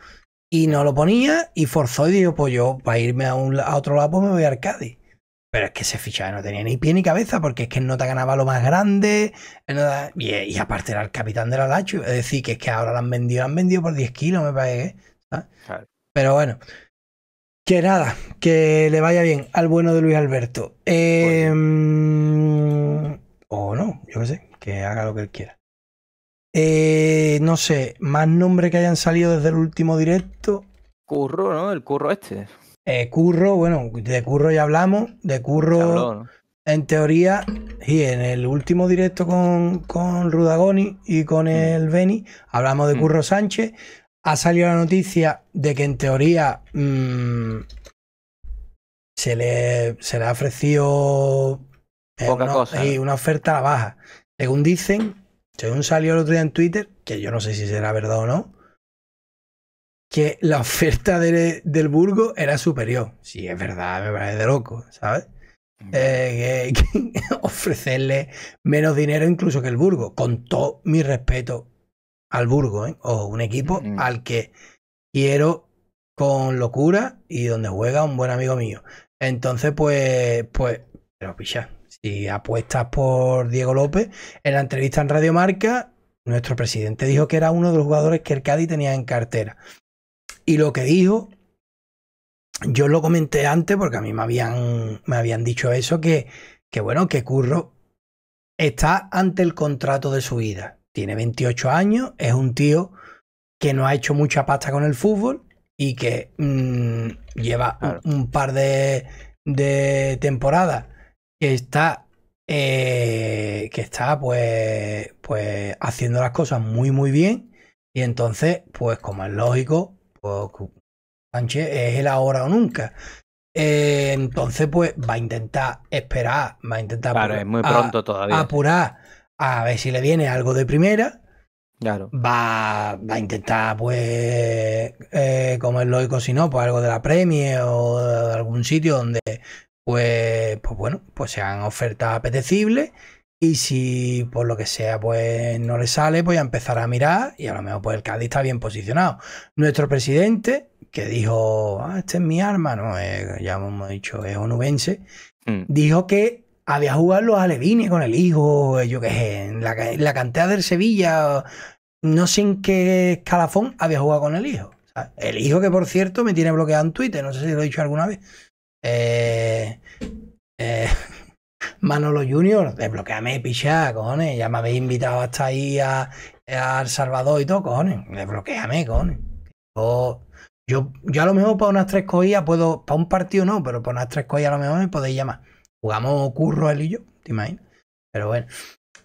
y no lo ponía y forzó y dijo, pues yo para irme a, un, otro lado pues me voy a Arcadi. Pero es que ese fichaje no tenía ni pie ni cabeza porque es que el Nota ganaba lo más grande y, aparte era el capitán de la Lacho, es decir, que es que ahora lo han vendido, lo han vendido por 10 kilos, me parece. Pero bueno. Que nada, que le vaya bien al bueno de Luis Alberto. Em, o no, yo qué sé, que haga lo que él quiera. Eh, no sé, más nombres que hayan salido desde el último directo. Curro, ¿no? El curro este. Eh, curro, bueno, de curro ya hablamos. De curro, en teoría, y en el último directo con, con Rudagoni y con mm. el Beni, hablamos de mm. Curro Sánchez ha salido la noticia de que en teoría mm, se, le, se le ha ofrecido eh, una, oferta a la baja. Según dicen, según salió el otro día en Twitter, que yo no sé si será verdad o no, que la oferta del Burgo era superior. Si es verdad, me parece de loco, ¿sabes? Mm. Eh, [LAUGHS] ofrecerle menos dinero incluso que el Burgo, con todo mi respeto al Burgo, ¿eh? o un equipo mm. al que quiero con locura y donde juega un buen amigo mío. Entonces, pues, pues, pero picha, si apuestas por Diego López, en la entrevista en Radio Marca, nuestro presidente dijo que era uno de los jugadores que el Cádiz tenía en cartera. Y lo que dijo, yo lo comenté antes porque a mí me habían, me habían dicho eso, que, que bueno, que Curro está ante el contrato de su vida tiene 28 años, es un tío que no ha hecho mucha pasta con el fútbol y que mm, lleva un, par de, temporadas que está, eh, que está pues, pues haciendo las cosas muy, muy bien. Y entonces, pues como es lógico, pues, Sánchez es el ahora o nunca. Eh, entonces, pues va a intentar esperar, va a intentar muy pronto todavía. apurar a ver si le viene algo de primera. Claro. Va, a intentar, pues, como es lógico, si no, pues algo de la Premier o de algún sitio donde, pues, pues, bueno, pues sean ofertas apetecibles. Y si por lo que sea, pues no le sale, pues ya empezar a mirar y a lo mejor pues el Cádiz está bien posicionado. Nuestro presidente, que dijo, ah, este es mi arma, no, eh, ya hemos dicho, es onubense, mm. dijo que había jugado los alevines con el hijo, yo qué sé, en la, cantera del Sevilla, no sin que qué escalafón había jugado con el hijo. El hijo que, por cierto, me tiene bloqueado en Twitter, no sé si lo he dicho alguna vez. Eh, eh [LAUGHS] Manolo Junior, desbloqueame, pichá, cojones. Ya me habéis invitado hasta ahí a, El Salvador y todo, cojones. Desbloqueame, cojones. Yo, yo, a lo mejor para unas tres coñas puedo, para un partido no, pero para unas tres coñas a lo mejor me podéis llamar jugamos curro él y yo, ¿te imaginas? Pero bueno,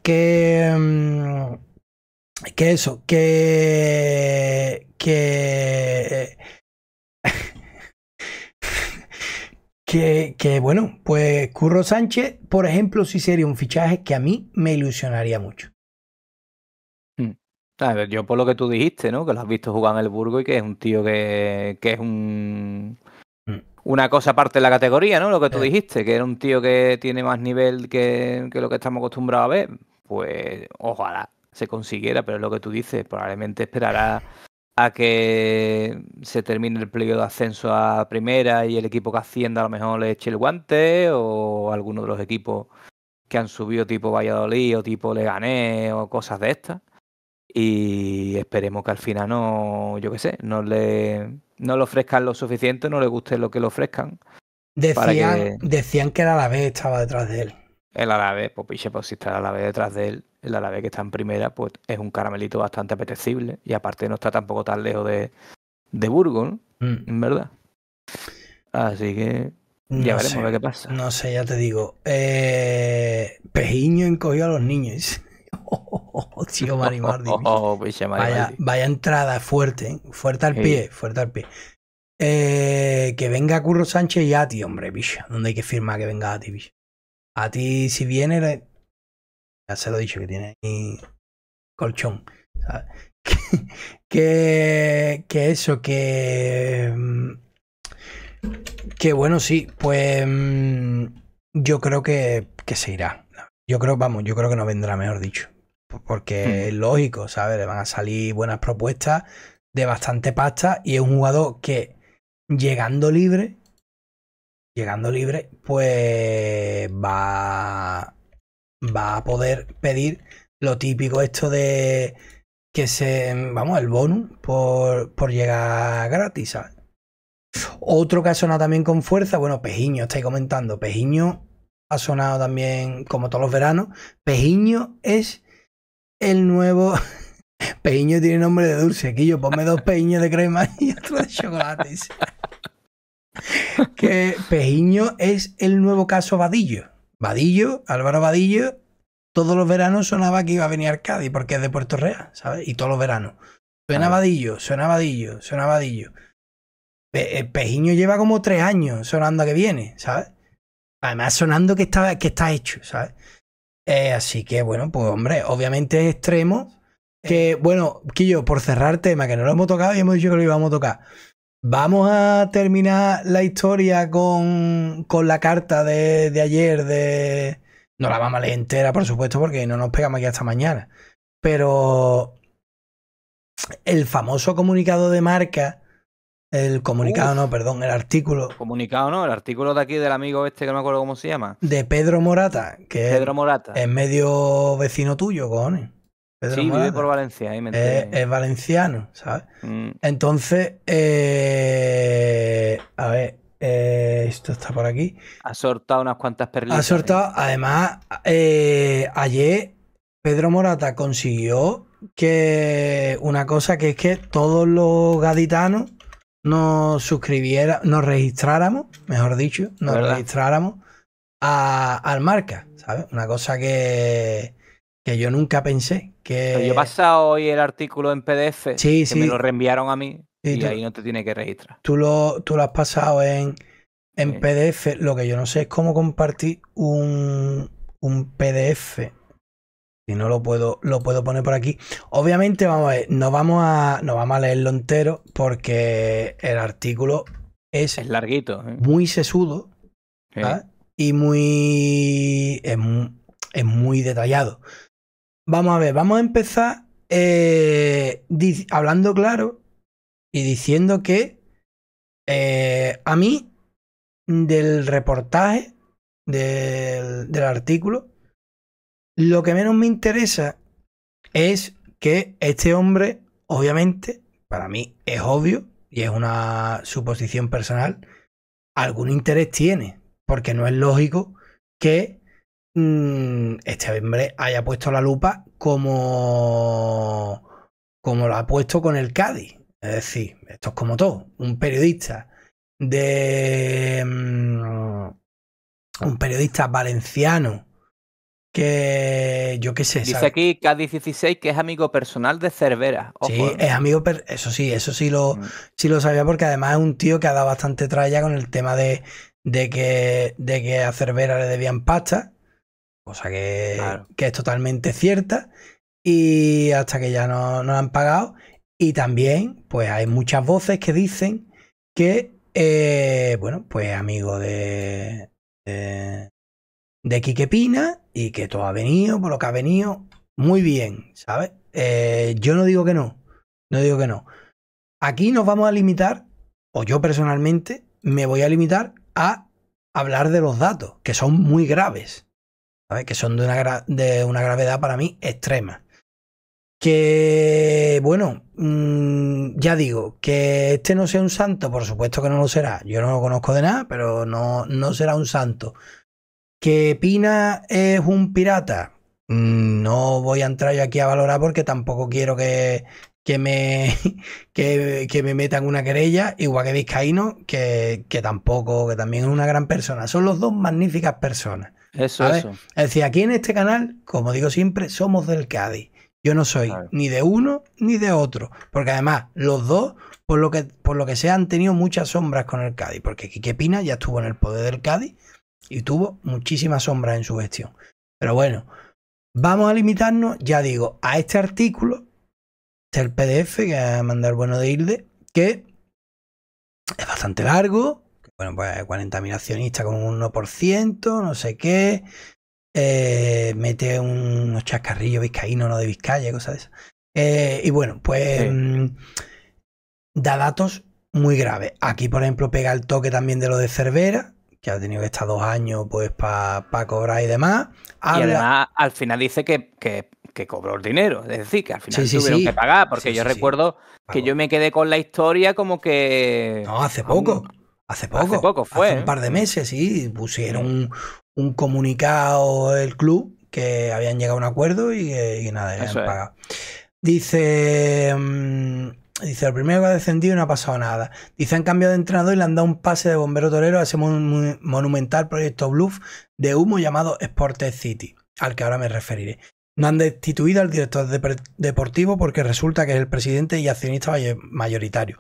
que. Mm, que eso, que. [LAUGHS] Que. Que, bueno, pues Curro Sánchez, por ejemplo, sí sería un fichaje que a mí me ilusionaría mucho. Hmm. Yo por lo que tú dijiste, ¿no? Que lo has visto jugar en el Burgo y que es un tío que, que es un una cosa aparte de la categoría, ¿no? Lo que tú eh. dijiste, que era un tío que tiene más nivel que, lo que estamos acostumbrados a ver. Pues ojalá se consiguiera, pero lo que tú dices, probablemente esperará a que se termine el pliego de ascenso a primera y el equipo que ascienda a lo mejor le eche el guante o alguno de los equipos que han subido tipo Valladolid o tipo Leganés o cosas de estas. Y esperemos que al final no, yo qué sé, no le, no le ofrezcan lo suficiente, no le guste lo que le ofrezcan. Decían que... decían que el Alavés estaba detrás de él. El Alavés, pues piche, pues si está el Alavés detrás de él, el Alavés que está en primera, pues es un caramelito bastante apetecible. Y aparte no está tampoco tan lejos de, de Burgos, ¿no? Mm. en verdad. Así que ya veremos qué pasa. No sé, ya te digo. Eh, Pejiño encogió a los niños. [LAUGHS] [LAUGHS] Oh, vaya, entrada fuerte, fuerte al pie, fuerte al pie. Eh, que venga Curro Sánchez y a ti, hombre, bicha. Donde hay que firmar que venga a ti, A ti, si viene, ya se lo he dicho, que tiene ahí colchón. [LAUGHS] Que, eso, que. Mm, que bueno, sí, pues. Mm, yo creo que, que se irá. Yo creo, vamos, yo creo que no vendrá, mejor dicho porque es lógico, ¿sabes? Le van a salir buenas propuestas de bastante pasta y es un jugador que llegando libre, llegando libre, pues va, va a poder pedir lo típico esto de que se, vamos, el bonus por, por llegar gratis, ¿sabes? Otro que ha sonado también con fuerza, bueno, Pejiño, estáis comentando, Pejiño ha sonado también como todos los veranos, Pejiño es el nuevo. [LAUGHS] Peiño tiene nombre de dulce, aquí yo ponme dos peiños de crema y [LAUGHS] otro de chocolate [LAUGHS] que Peiño es el nuevo caso Vadillo. Vadillo, Álvaro Vadillo, todos los veranos sonaba que iba a venir a porque es de Puerto Real, ¿sabes? Y todos los veranos. Suena ah. Vadillo, suena Vadillo, suena Vadillo. Pejiño eh, lleva como tres años sonando que viene, ¿sabes? Además sonando que está, que está hecho, ¿sabes? Eh, así que bueno, pues hombre, obviamente es extremo. Que bueno, Quillo, por cerrar tema, que no lo hemos tocado y hemos dicho que lo íbamos a tocar. Vamos a terminar la historia con, con la carta de, ayer de... No la vamos a leer entera, por supuesto, porque no nos pegamos aquí hasta mañana. Pero el famoso comunicado de marca el comunicado, no, perdón, el artículo. Comunicado, no, el artículo de aquí del amigo este que no me acuerdo cómo se llama. De Pedro Morata, que Pedro Morata. es medio vecino tuyo, cojones. sí, vive por Valencia, ahí me es, es, valenciano, ¿sabes? Mm. Entonces, eh, a ver, eh, esto está por aquí. Ha sortado unas cuantas perlitas. Ha sortado, ¿eh? además, ayer Pedro Morata consiguió que una cosa que es que todos los gaditanos nos suscribiera, nos registráramos, mejor dicho, nos registráramos al marca, ¿sabes? Una cosa que, que yo nunca pensé. Que... yo he pasado hoy el artículo en PDF que me lo reenviaron a mí y, ahí no te tiene que registrar. Tú lo, tú lo has pasado en, en PDF. Lo que yo no sé es cómo compartir un, un PDF si no lo puedo, lo puedo poner por aquí. Obviamente, vamos a ver, no vamos a, no vamos a leerlo entero porque el artículo es, larguito, ¿eh? muy sesudo ¿ah? y muy es, muy detallado. Vamos a ver, vamos a empezar eh, hablando claro y diciendo que eh, a mí del reportaje del artículo lo que menos me interesa es que este hombre, obviamente, para mí es obvio y es una suposición personal, algún interés tiene, porque no es lógico que mm, este hombre haya puesto la lupa como como lo ha puesto con el Cádiz. Es decir, esto es como todo, un periodista de mm, un periodista valenciano que yo qué sé. Dice aquí K16 que es amigo personal de Cervera. sí, es amigo, eso sí, eso sí lo, mm. sí lo sabía porque además es un tío que ha dado bastante tralla con el tema de, de, que, a Cervera le debían pasta, cosa que, es totalmente cierta, y hasta que ya no, no han pagado. Y también, pues hay muchas voces que dicen que, eh, bueno, pues amigo de, de, de Quique Pina y que todo ha venido, por lo que ha venido, muy bien, ¿sabes? Eh, yo no digo que no, no digo que no. Aquí nos vamos a limitar, o yo personalmente me voy a limitar a hablar de los datos, que son muy graves, ¿sabes? Que son de una, de una gravedad para mí extrema. Que, bueno, mm, ya digo, que este no sea un santo, por supuesto que no lo será. Yo no lo conozco de nada, pero no, no será un santo. ¿Que Pina es un pirata? Mm, no voy a entrar yo aquí a valorar porque tampoco quiero que, me, [LAUGHS] que, me metan una querella, igual que Vizcaíno, que, tampoco, que también es una gran persona. Son los dos magníficas personas. Eso, eso. Es decir, aquí en este canal, como digo siempre, somos del Cádiz. Yo no soy ni de uno ni de otro. Porque además, los dos, por lo que, por lo que han tenido muchas sombras con el Cádiz. Porque que Pina ya estuvo en el poder del Cádiz y tuvo muchísima sombra en su gestión. Pero bueno, vamos a limitarnos, ya digo, a este artículo, este el PDF que ha mandado el bueno de Hilde, que es bastante largo, bueno, pues 40.000 accionistas con un 1%, no sé qué, eh, mete unos chascarrillos vizcaínos, no de Vizcaya, cosas de esas. Eh, y bueno, pues mm, da datos muy graves. Aquí, por ejemplo, pega el toque también de lo de Cervera, que ha tenido que estar dos años pues para cobrar y demás. Y además al final dice que, cobró el dinero, es decir, que al final sí, tuvieron que pagar, porque yo recuerdo que yo me quedé con la historia como que... No, hace poco. Hace poco. Hace poco fue. un ¿eh? par de meses, sí. Pusieron un, comunicado el club que habían llegado a un acuerdo y, nada, nada, habían pagado. Dice... Mm, Dice, el primero que ha descendido y no ha pasado nada. Dice, han cambiado de entrenador y le han dado un pase de bombero torero a ese monumental proyecto bluff de humo llamado Sport City, al que ahora me referiré. No han destituido al director deportivo porque resulta que es el presidente y accionista mayoritario.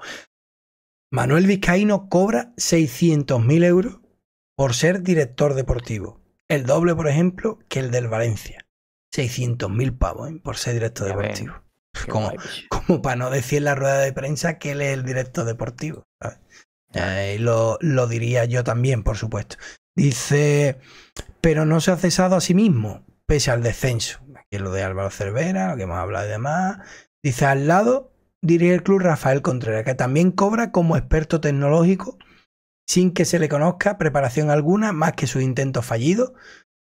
Manuel Vizcaíno cobra 600.000 euros por ser director deportivo. El doble, por ejemplo, que el del Valencia. 600.000 pavos ¿eh? por ser director deportivo. Como, para no decir en la rueda de prensa que él es el director deportivo. lo, diría yo también, por supuesto. Dice, pero no se ha cesado a sí mismo, pese al descenso. Aquí lo de Álvaro Cervera, lo que hemos hablado de demás. Dice, al lado diría el club Rafael Contreras, que también cobra como experto tecnológico sin que se le conozca preparación alguna más que sus intentos fallidos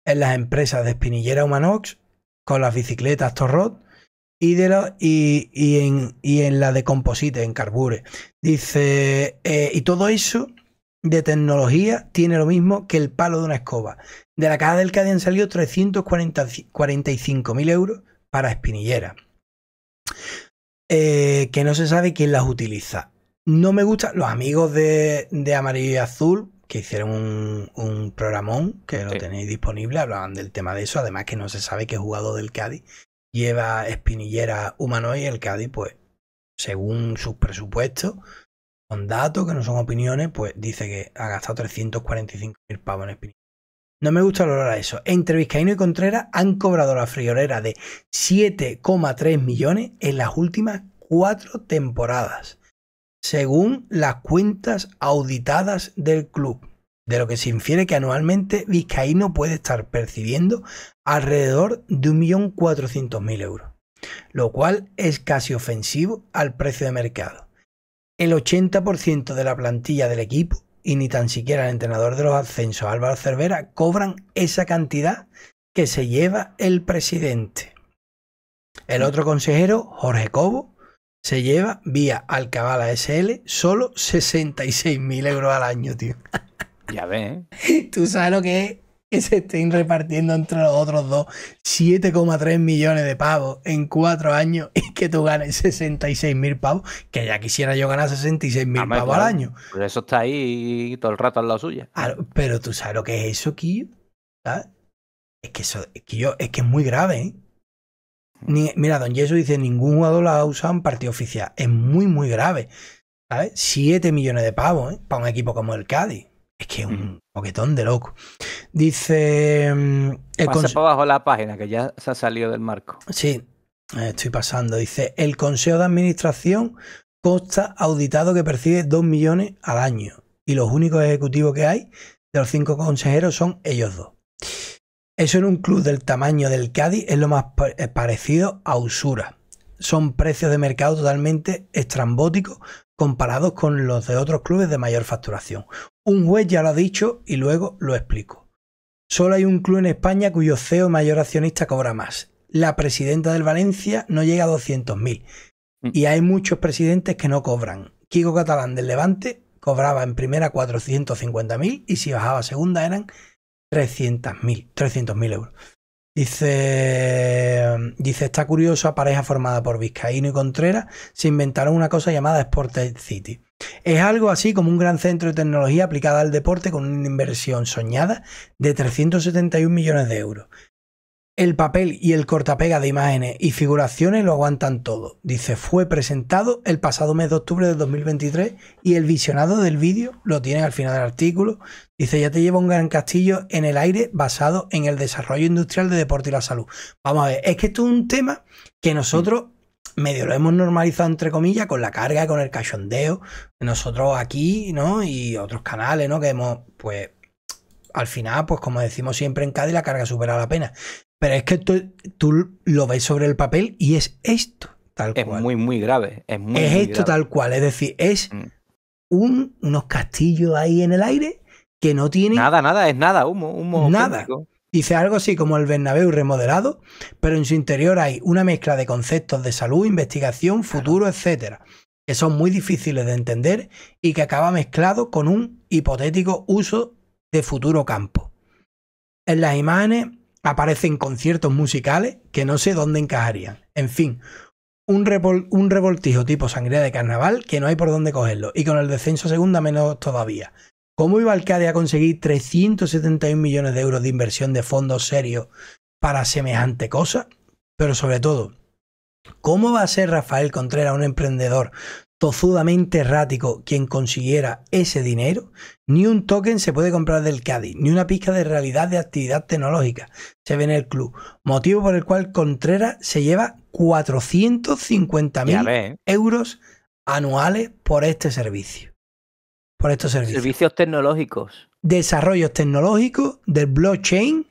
en las empresas de Espinillera Humanox, con las bicicletas Torrot y, y, en, la de composite, en carbure. Dice, eh, y todo eso de tecnología tiene lo mismo que el palo de una escoba. De la caja del Cádiz han salido 345.000 euros para espinillera eh, que no se sabe quién las utiliza. No me gusta los amigos de, de Amarillo y Azul, que hicieron un, programón que lo tenéis disponible, hablaban del tema de eso, además que no se sabe qué jugador del Cádiz lleva espinillera y el Cádiz, pues, según sus presupuestos, con datos que no son opiniones, pues dice que ha gastado 345.000 pavos en espinillera. No me gusta olor a eso. Entre Vizcaíno y Contreras han cobrado la friolera de 7,3 millones en las últimas cuatro temporadas, según las cuentas auditadas del club de lo que se infiere que anualmente Vizcaíno puede estar percibiendo alrededor de 1.400.000 euros, lo cual es casi ofensivo al precio de mercado. El 80% de la plantilla del equipo y ni tan siquiera el entrenador de los ascensos Álvaro Cervera cobran esa cantidad que se lleva el presidente. El otro consejero, Jorge Cobo, se lleva vía Alcabala SL solo 66.000 euros al año, tío. Ya ve ¿eh? [LAUGHS] Tú sabes lo que es que se estén repartiendo entre los otros dos 7,3 millones de pavos en cuatro años y que tú ganes 66 mil pavos, que ya quisiera yo ganar 66 mil pavos al año. Pero pues eso está ahí todo el rato en la suya. pero tú sabes lo que es eso, Kio. Es que eso, es que es muy grave, ¿eh? mm. mira, Don Jesús dice, ningún jugador lo ha usado en partido oficial. Es muy, muy grave. ¿Sabes? 7 millones de pavos, ¿eh? Para un equipo como el Cádiz. Es que un poquetón de loco. Dice. Mm, el Pasa abajo la página que ya se ha salido del marco. Sí, eh, estoy pasando. Dice: El Consejo de Administración consta auditado que percibe 2 millones al año. Y los únicos ejecutivos que hay de los cinco consejeros son ellos dos. Eso en un club del tamaño del Cádiz es lo más eh, parecido a usura. Son precios de mercado totalmente estrambóticos comparados con los de otros clubes de mayor facturación. Un juez ya lo ha dicho y luego lo explico. Solo hay un club en España cuyo CEO mayor accionista cobra más. La presidenta del Valencia no llega a 200.000. Mm. Y hay muchos presidentes que no cobran. Kiko Catalán del Levante cobraba en primera 450.000 y si bajaba a segunda eran 300.000 300 euros. Dice, em, dice, curioso, curiosa pareja formada por Vizcaíno y Contreras se inventaron una cosa llamada Sport City. Es algo así como un gran centro de tecnología aplicada al deporte con una inversión soñada de 371 millones de euros. El papel y el cortapega de imágenes y figuraciones lo aguantan todo. Dice, fue presentado el pasado mes de octubre de 2023 y el visionado del vídeo lo tienen al final del artículo. Dice, ya te llevo un gran castillo en el aire basado en el desarrollo industrial de deporte y la salud. Vamos a ver, es que esto es un tema que nosotros medio lo hemos normalizado entre comillas con la carga, y con el cachondeo. Nosotros aquí, ¿no? Y otros canales, ¿no? Que hemos, pues, al final, pues como decimos siempre en Cádiz, la carga supera la pena. Pero es que tú, lo ves sobre el papel y es esto tal cual. Es muy, muy grave. Es, esto tal cual. Es decir, es mm. unos castillos ahí en el aire que no tiene Nada, nada, es nada, humo, humo. Nada. Dice algo así como el Bernabéu remodelado, pero en su interior hay una mezcla de conceptos de salud, investigación, futuro, etcétera, que son muy difíciles de entender y que acaba mezclado con un hipotético uso de futuro campo. En las imágenes aparecen conciertos musicales que no sé dónde encajarían. En fin, un, revoltijo tipo sangría de carnaval que no hay por dónde cogerlo. Y con el descenso a segunda menos todavía. ¿Cómo iba Alcade a conseguir 371 millones de euros de inversión de fondos serios para semejante cosa? Pero sobre todo, ¿cómo va a ser Rafael Contreras un emprendedor tozudamente errático quien consiguiera ese dinero, ni un token se puede comprar del Cádiz, ni una pizca de realidad de actividad tecnológica se ve en el club, motivo por el cual Contreras se lleva mil euros anuales por este servicio. Por estos servicios. Servicios tecnológicos. Desarrollos tecnológicos del blockchain,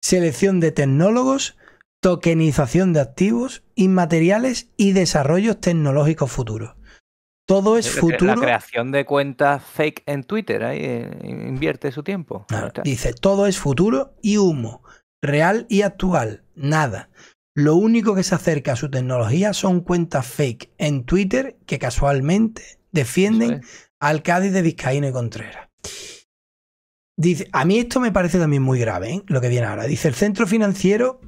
selección de tecnólogos, tokenización de activos inmateriales y desarrollos tecnológicos futuros. Todo es futuro. La creación de cuentas fake en Twitter, ahí eh, invierte su tiempo. Ah, dice, todo es futuro y humo, real y actual, nada. Lo único que se acerca a su tecnología son cuentas fake en Twitter que casualmente defienden al Cádiz de Vizcaíno y Contreras. Dice, a mí esto me parece también muy grave, ¿eh? lo que viene ahora. Dice, el centro financiero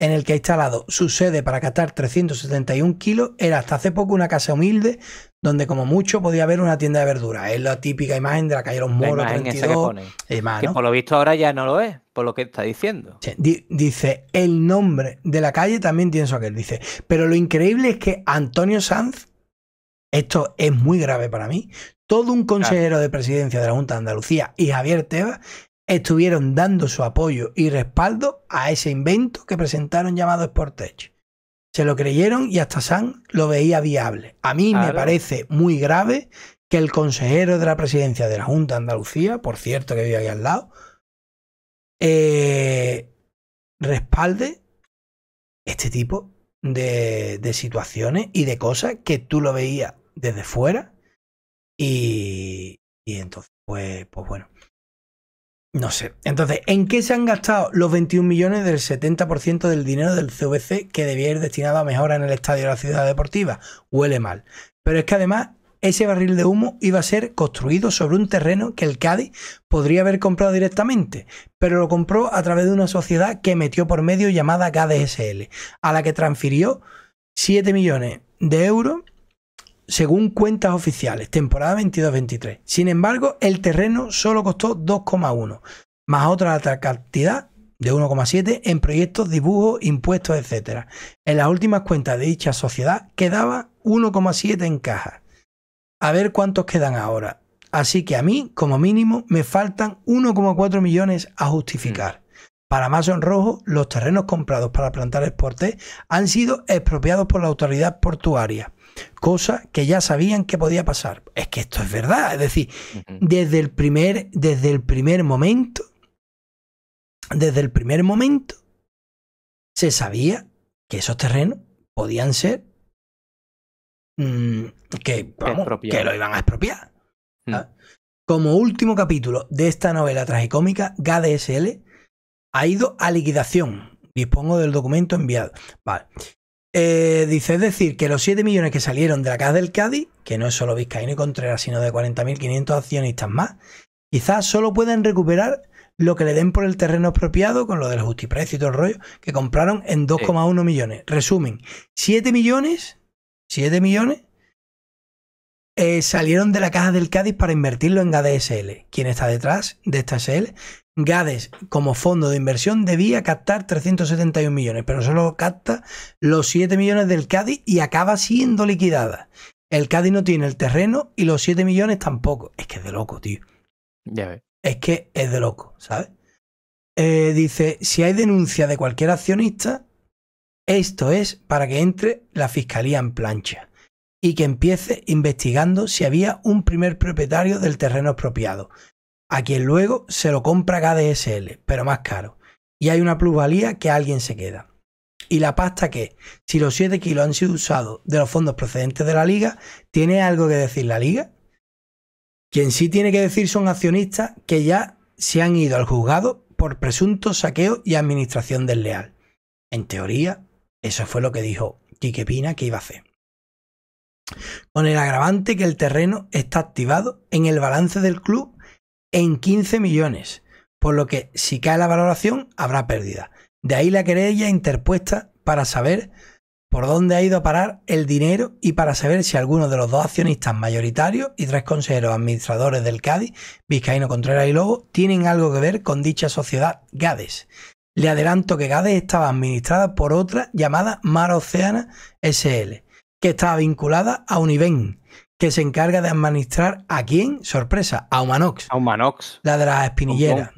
en el que ha instalado su sede para catar 371 kilos era hasta hace poco una casa humilde donde como mucho podía haber una tienda de verduras. Es la típica imagen de la calle Los Moros, 32 que, por lo visto ahora ya no lo es, por lo que está diciendo. dice, el nombre de la calle también tiene su aquel, dice. Pero lo increíble es que Antonio Sanz, esto es muy grave para mí, todo un consejero de presidencia de la Junta de Andalucía y Javier Tebas estuvieron dando su apoyo y respaldo a ese invento que presentaron llamado Sportech se lo creyeron y hasta San lo veía viable. A mí me parece muy grave que el consejero de la presidencia de la Junta de Andalucía, por cierto que vive aquí al lado, eh, respalde este tipo de, situaciones y de cosas que tú lo veías desde fuera y, y entonces, pues, pues bueno. No sé. Entonces, ¿en qué se han gastado los 21 millones del 70% del dinero del CVC que debía ir destinado a mejorar en el estadio de la ciudad deportiva? Huele mal. Pero es que además ese barril de humo iba a ser construido sobre un terreno que el Cádiz podría haber comprado directamente, pero lo compró a través de una sociedad que metió por medio llamada KDSL, a la que transfirió 7 millones de euros según cuentas oficiales, temporada 22-23. Sin embargo, el terreno solo costó 2,1, más otra alta cantidad de 1,7 en proyectos, dibujos, impuestos, etc. En las últimas cuentas de dicha sociedad quedaba 1,7 en caja. A ver cuántos quedan ahora. Así que a mí, como mínimo, me faltan 1,4 millones a justificar. Para más Rojo, los terrenos comprados para plantar el porté han sido expropiados por la autoridad portuaria cosa que ya sabían que podía pasar. Es que esto es verdad, es decir, desde el primer, desde el primer momento, desde el primer momento, se sabía que esos terrenos podían ser mm, que, que lo iban a expropiar. Hmm. Como último capítulo de esta novela tragicómica, GADSL ha ido a liquidación. Dispongo del documento enviado. Vale. Eh, dice, es decir, que los 7 millones que salieron de la caja del Cádiz, que no es solo Vizcaíno y Contreras, sino de 40.500 accionistas más, quizás solo puedan recuperar lo que le den por el terreno expropiado con lo del justiprecio y todo el rollo, que compraron en 2,1 millones. Resumen, 7 millones, 7 millones eh, salieron de la caja del Cádiz para invertirlo en ADSL. ¿Quién está detrás de esta SL? Gades como fondo de inversión debía captar 371 millones, pero solo capta los 7 millones del Cádiz y acaba siendo liquidada. El Cadi no tiene el terreno y los 7 millones tampoco. Es que es de loco, tío. Ya Es que es de loco, ¿sabes? Eh, dice, si hay denuncia de cualquier accionista, esto es para que entre la fiscalía en plancha y que empiece investigando si había un primer propietario del terreno expropiado, a quien luego se lo compra KDSL, pero más caro. Y hay una plusvalía que alguien se queda. Y la pasta que, si los 7 kilos han sido usados de los fondos procedentes de la liga, ¿tiene algo que decir la liga? Quien sí tiene que decir son accionistas que ya se han ido al juzgado por presunto saqueo y administración desleal. En teoría, eso fue lo que dijo Quique Pina que iba a hacer. Con el agravante que el terreno está activado en el balance del club en 15 millones, por lo que si cae la valoración habrá pérdida. De ahí la querella interpuesta para saber por dónde ha ido a parar el dinero y para saber si alguno de los dos accionistas mayoritarios y tres consejeros administradores del Cádiz, Vizcaíno Contreras y Lobo, tienen algo que ver con dicha sociedad Gades. Le adelanto que Gades estaba administrada por otra llamada Mar Oceana SL, que estaba vinculada a Univen, que se encarga de administrar a quién? Sorpresa, a Humanox. A Humanox. La de las espinilleras.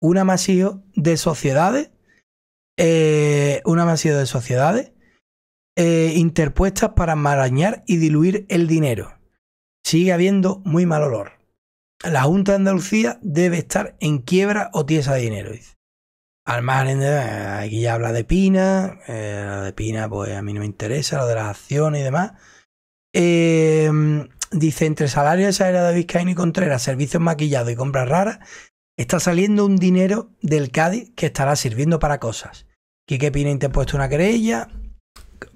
una amasillo de sociedades. una eh, una de sociedades. Eh, interpuestas para enmarañar y diluir el dinero. Sigue habiendo muy mal olor. La Junta de Andalucía debe estar en quiebra o tiesa de dinero, Al margen eh, Aquí ya habla de Pina. la de Pina, pues a mí no me interesa, lo de las acciones y demás. Eh, dice, entre salarios era de Vizcaíno y Contreras, servicios maquillados y compras raras, está saliendo un dinero del Cádiz que estará sirviendo para cosas. Quique Pina puesto una querella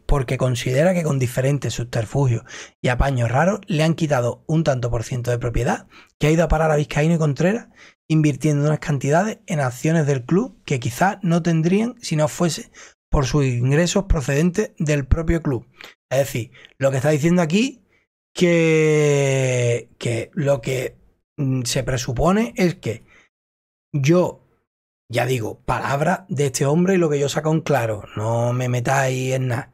porque considera que con diferentes subterfugios y apaños raros le han quitado un tanto por ciento de propiedad que ha ido a parar a Vizcaíno y Contreras invirtiendo unas cantidades en acciones del club que quizás no tendrían si no fuese por sus ingresos procedentes del propio club. Es decir, lo que está diciendo aquí que, que lo que mm, se presupone es que yo ya digo, palabra de este hombre y lo que yo saco en claro, no me metáis en nada.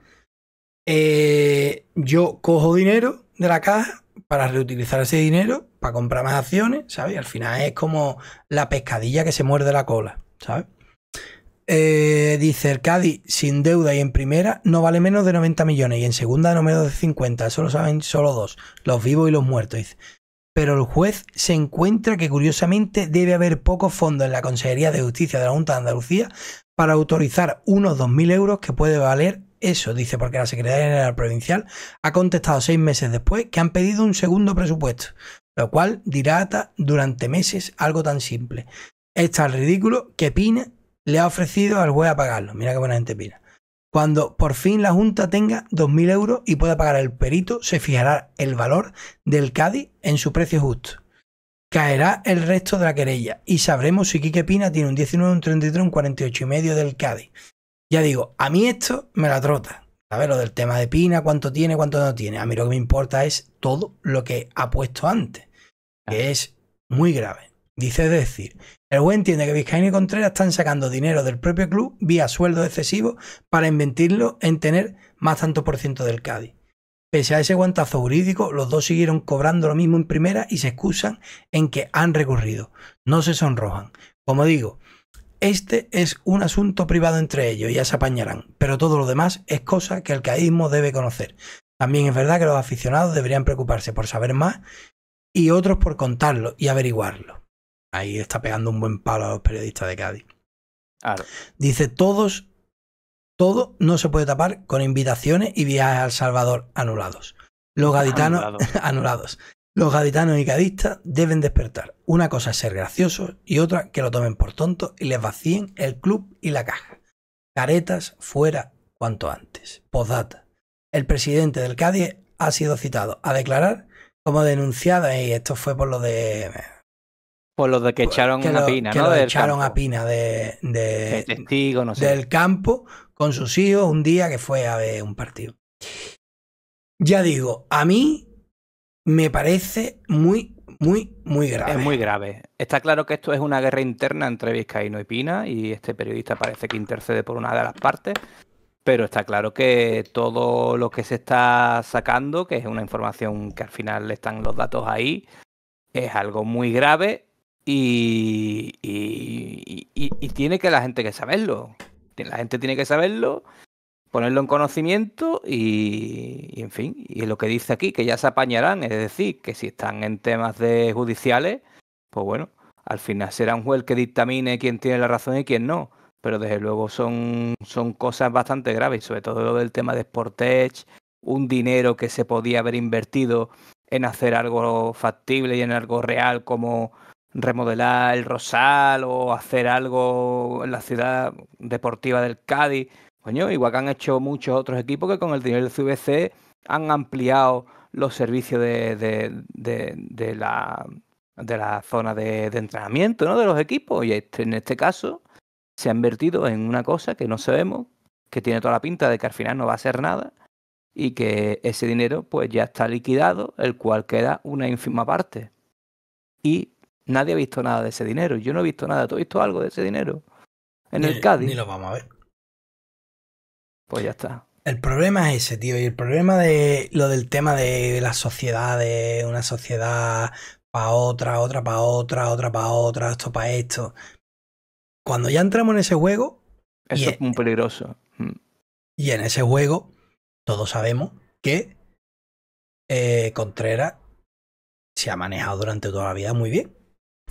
Eh, yo cojo dinero de la caja para reutilizar ese dinero, para comprar más acciones, ¿sabes? Al final es como la pescadilla que se muerde la cola, ¿sabes? Eh, dice el Cádiz, sin deuda y en primera, no vale menos de 90 millones y en segunda no menos de 50. Eso lo saben solo dos, los vivos y los muertos. Pero el juez se encuentra que curiosamente debe haber pocos fondos en la Consejería de Justicia de la Junta de Andalucía para autorizar unos 2.000 euros que puede valer eso, dice, porque la Secretaría General Provincial ha contestado seis meses después que han pedido un segundo presupuesto, lo cual dirata durante meses algo tan simple. es tan ridículo que Pina le ha ofrecido al juez a pagarlo. Mira qué buena gente pina. Cuando por fin la Junta tenga 2.000 euros y pueda pagar el perito, se fijará el valor del Cadi en su precio justo. Caerá el resto de la querella y sabremos si Quique Pina tiene un 19, un 33, un 48 y medio del Cadi. Ya digo, a mí esto me la trota. A ver, lo del tema de Pina, cuánto tiene, cuánto no tiene. A mí lo que me importa es todo lo que ha puesto antes, que es muy grave. Dice decir, el buen entiende que Vizcaíno y Contreras están sacando dinero del propio club vía sueldo excesivo para inventirlo en tener más tanto por ciento del Cádiz. Pese a ese guantazo jurídico, los dos siguieron cobrando lo mismo en primera y se excusan en que han recurrido. No se sonrojan. Como digo, este es un asunto privado entre ellos, ya se apañarán, pero todo lo demás es cosa que el caísmo debe conocer. También es verdad que los aficionados deberían preocuparse por saber más y otros por contarlo y averiguarlo. Ahí está pegando un buen palo a los periodistas de Cádiz. Dice, todos, todo no se puede tapar con invitaciones y viajes al Salvador anulados. Los gaditanos, [LAUGHS] anulados. Los gaditanos y cadistas deben despertar. Una cosa es ser graciosos y otra que lo tomen por tonto y les vacíen el club y la caja. Caretas fuera cuanto antes. Postdata. El presidente del Cádiz ha sido citado a declarar como denunciada, y esto fue por lo de por lo de que echaron a Pina, ¿no? Lo echaron a Pina de, testigo, no sé. del campo con sus hijos un día que fue a ver un partido. Ya digo, a mí me parece muy, muy, muy grave. Es muy grave. Está claro que esto es una guerra interna entre Vizcaíno y Pina y este periodista parece que intercede por una de las partes. Pero está claro que todo lo que se está sacando, que es una información que al final están los datos ahí, es algo muy grave y, tiene que la gente que saberlo. La gente tiene que saberlo, ponerlo en conocimiento y, en fin, y lo que dice aquí, que ya se apañarán, es decir, que si están en temas de judiciales, pues bueno, al final será un juez que dictamine quién tiene la razón y quién no. Pero desde luego son, son cosas bastante graves, sobre todo lo del tema de Sportech un dinero que se podía haber invertido en hacer algo factible y en algo real como remodelar el Rosal o hacer algo en la ciudad deportiva del Cádiz. Coño, igual que han hecho muchos otros equipos que con el dinero del CVC han ampliado los servicios de, de, la, zona de, entrenamiento ¿no? de los equipos. Y este, en este caso se ha invertido en una cosa que no sabemos, que tiene toda la pinta de que al final no va a ser nada y que ese dinero pues ya está liquidado, el cual queda una ínfima parte. Y Nadie ha visto nada de ese dinero. Yo no he visto nada. ¿Tú has visto algo de ese dinero? En el Cádiz. Ni lo vamos a ver. Pues ya está. El problema es ese, tío. Y el problema de lo del tema de, las la sociedad, una sociedad para otra, otra para otra, otra para otra, esto para esto. Cuando ya entramos en ese juego. Eso es muy peligroso. Mm. Y en ese juego, todos sabemos que eh, Contreras se ha manejado durante toda la vida muy bien.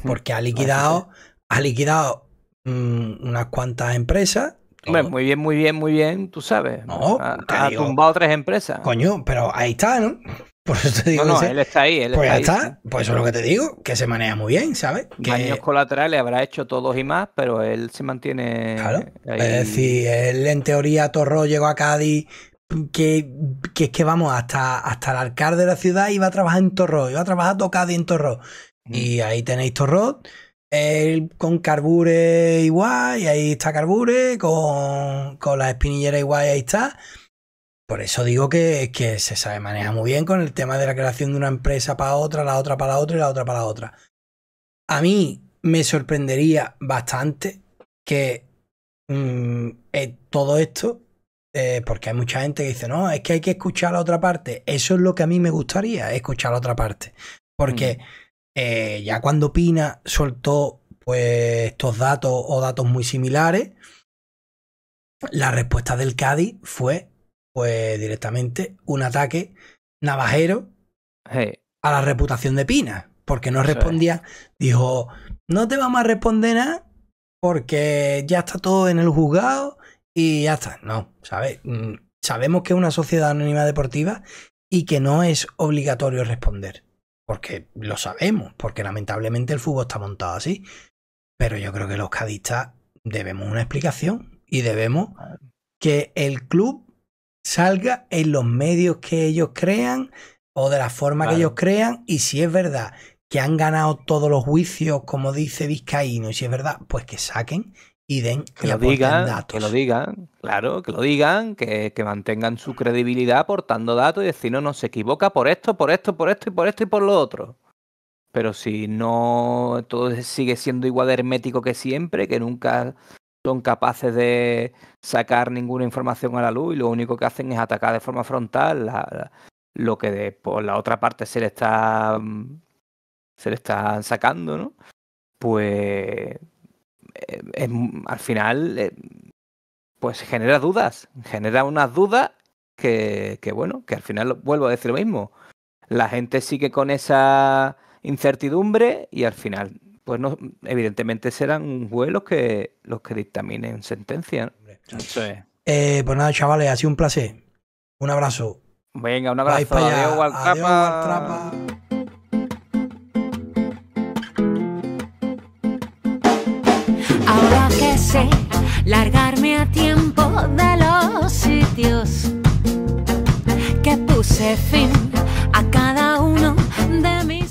Porque ha ah, liquidado, ha liquidado mm, unas cuantas empresas. Hombre, muy bien, muy bien, muy bien, tú sabes. ha, tumbado tres empresas. Coño, pero ahí está, ¿no? [LAUGHS] Por eso te digo. No, no, él está ahí. Él pues está. Pues eso es lo que te digo, que se maneja muy bien, ¿sabes? Que... años colaterales habrá hecho todos y más, pero él se mantiene. Claro. Es decir, él en teoría, Torró llegó a Cádiz que, es que vamos, hasta, hasta el alcalde de la ciudad y va a trabajar en Torró, va a trabajar Cádiz en Torró. Mm. Y ahí tenéis Torrot. El, con carbure igual, y ahí está carbure, con, con la espinillera igual, y ahí está. Por eso digo que, que se sabe manejar muy bien con el tema de la creación de una empresa para otra, la otra para la otra y la otra para la otra. A mí me sorprendería bastante que mm, eh, todo esto, eh, porque hay mucha gente que dice, no, es que hay que escuchar la otra parte. Eso es lo que a mí me gustaría, escuchar la otra parte. Porque mm. Eh, ya cuando Pina soltó pues, estos datos o datos muy similares, la respuesta del Cádiz fue pues directamente un ataque navajero a la reputación de Pina, porque no respondía, dijo, no te vamos a responder nada porque ya está todo en el juzgado y ya está. No, ¿sabes? Mm, sabemos que es una sociedad anónima deportiva y que no es obligatorio responder. Porque lo sabemos, porque lamentablemente el fútbol está montado así. Pero yo creo que los cadistas debemos una explicación y debemos que el club salga en los medios que ellos crean o de la forma que ellos crean. Y si es verdad que han ganado todos los juicios, como dice Vizcaíno, y si es verdad, pues que saquen y den que lo digan, Que lo digan, claro, que lo digan, que, que, mantengan su credibilidad aportando datos y decir, no, no, se equivoca por esto, por esto, por esto y por esto y por lo otro. Pero si no, todo sigue siendo igual de hermético que siempre, que nunca son capaces de sacar ninguna información a la luz y lo único que hacen es atacar de forma frontal lo que por la otra parte se le está mm, se le están sacando, ¿no? Pues eh, al final, eh, pues genera dudas, genera unas dudas que, bueno, que al final vuelvo a decir lo mismo. La gente sigue con esa incertidumbre y al final, pues no, evidentemente serán vuelos los que, los que dictaminen sentencia. Eh, pues nada, chavales, ha sido un placer. Un abrazo. Venga, un abrazo. sé largarme a tiempo de los sitios que puse fin a cada uno de mis...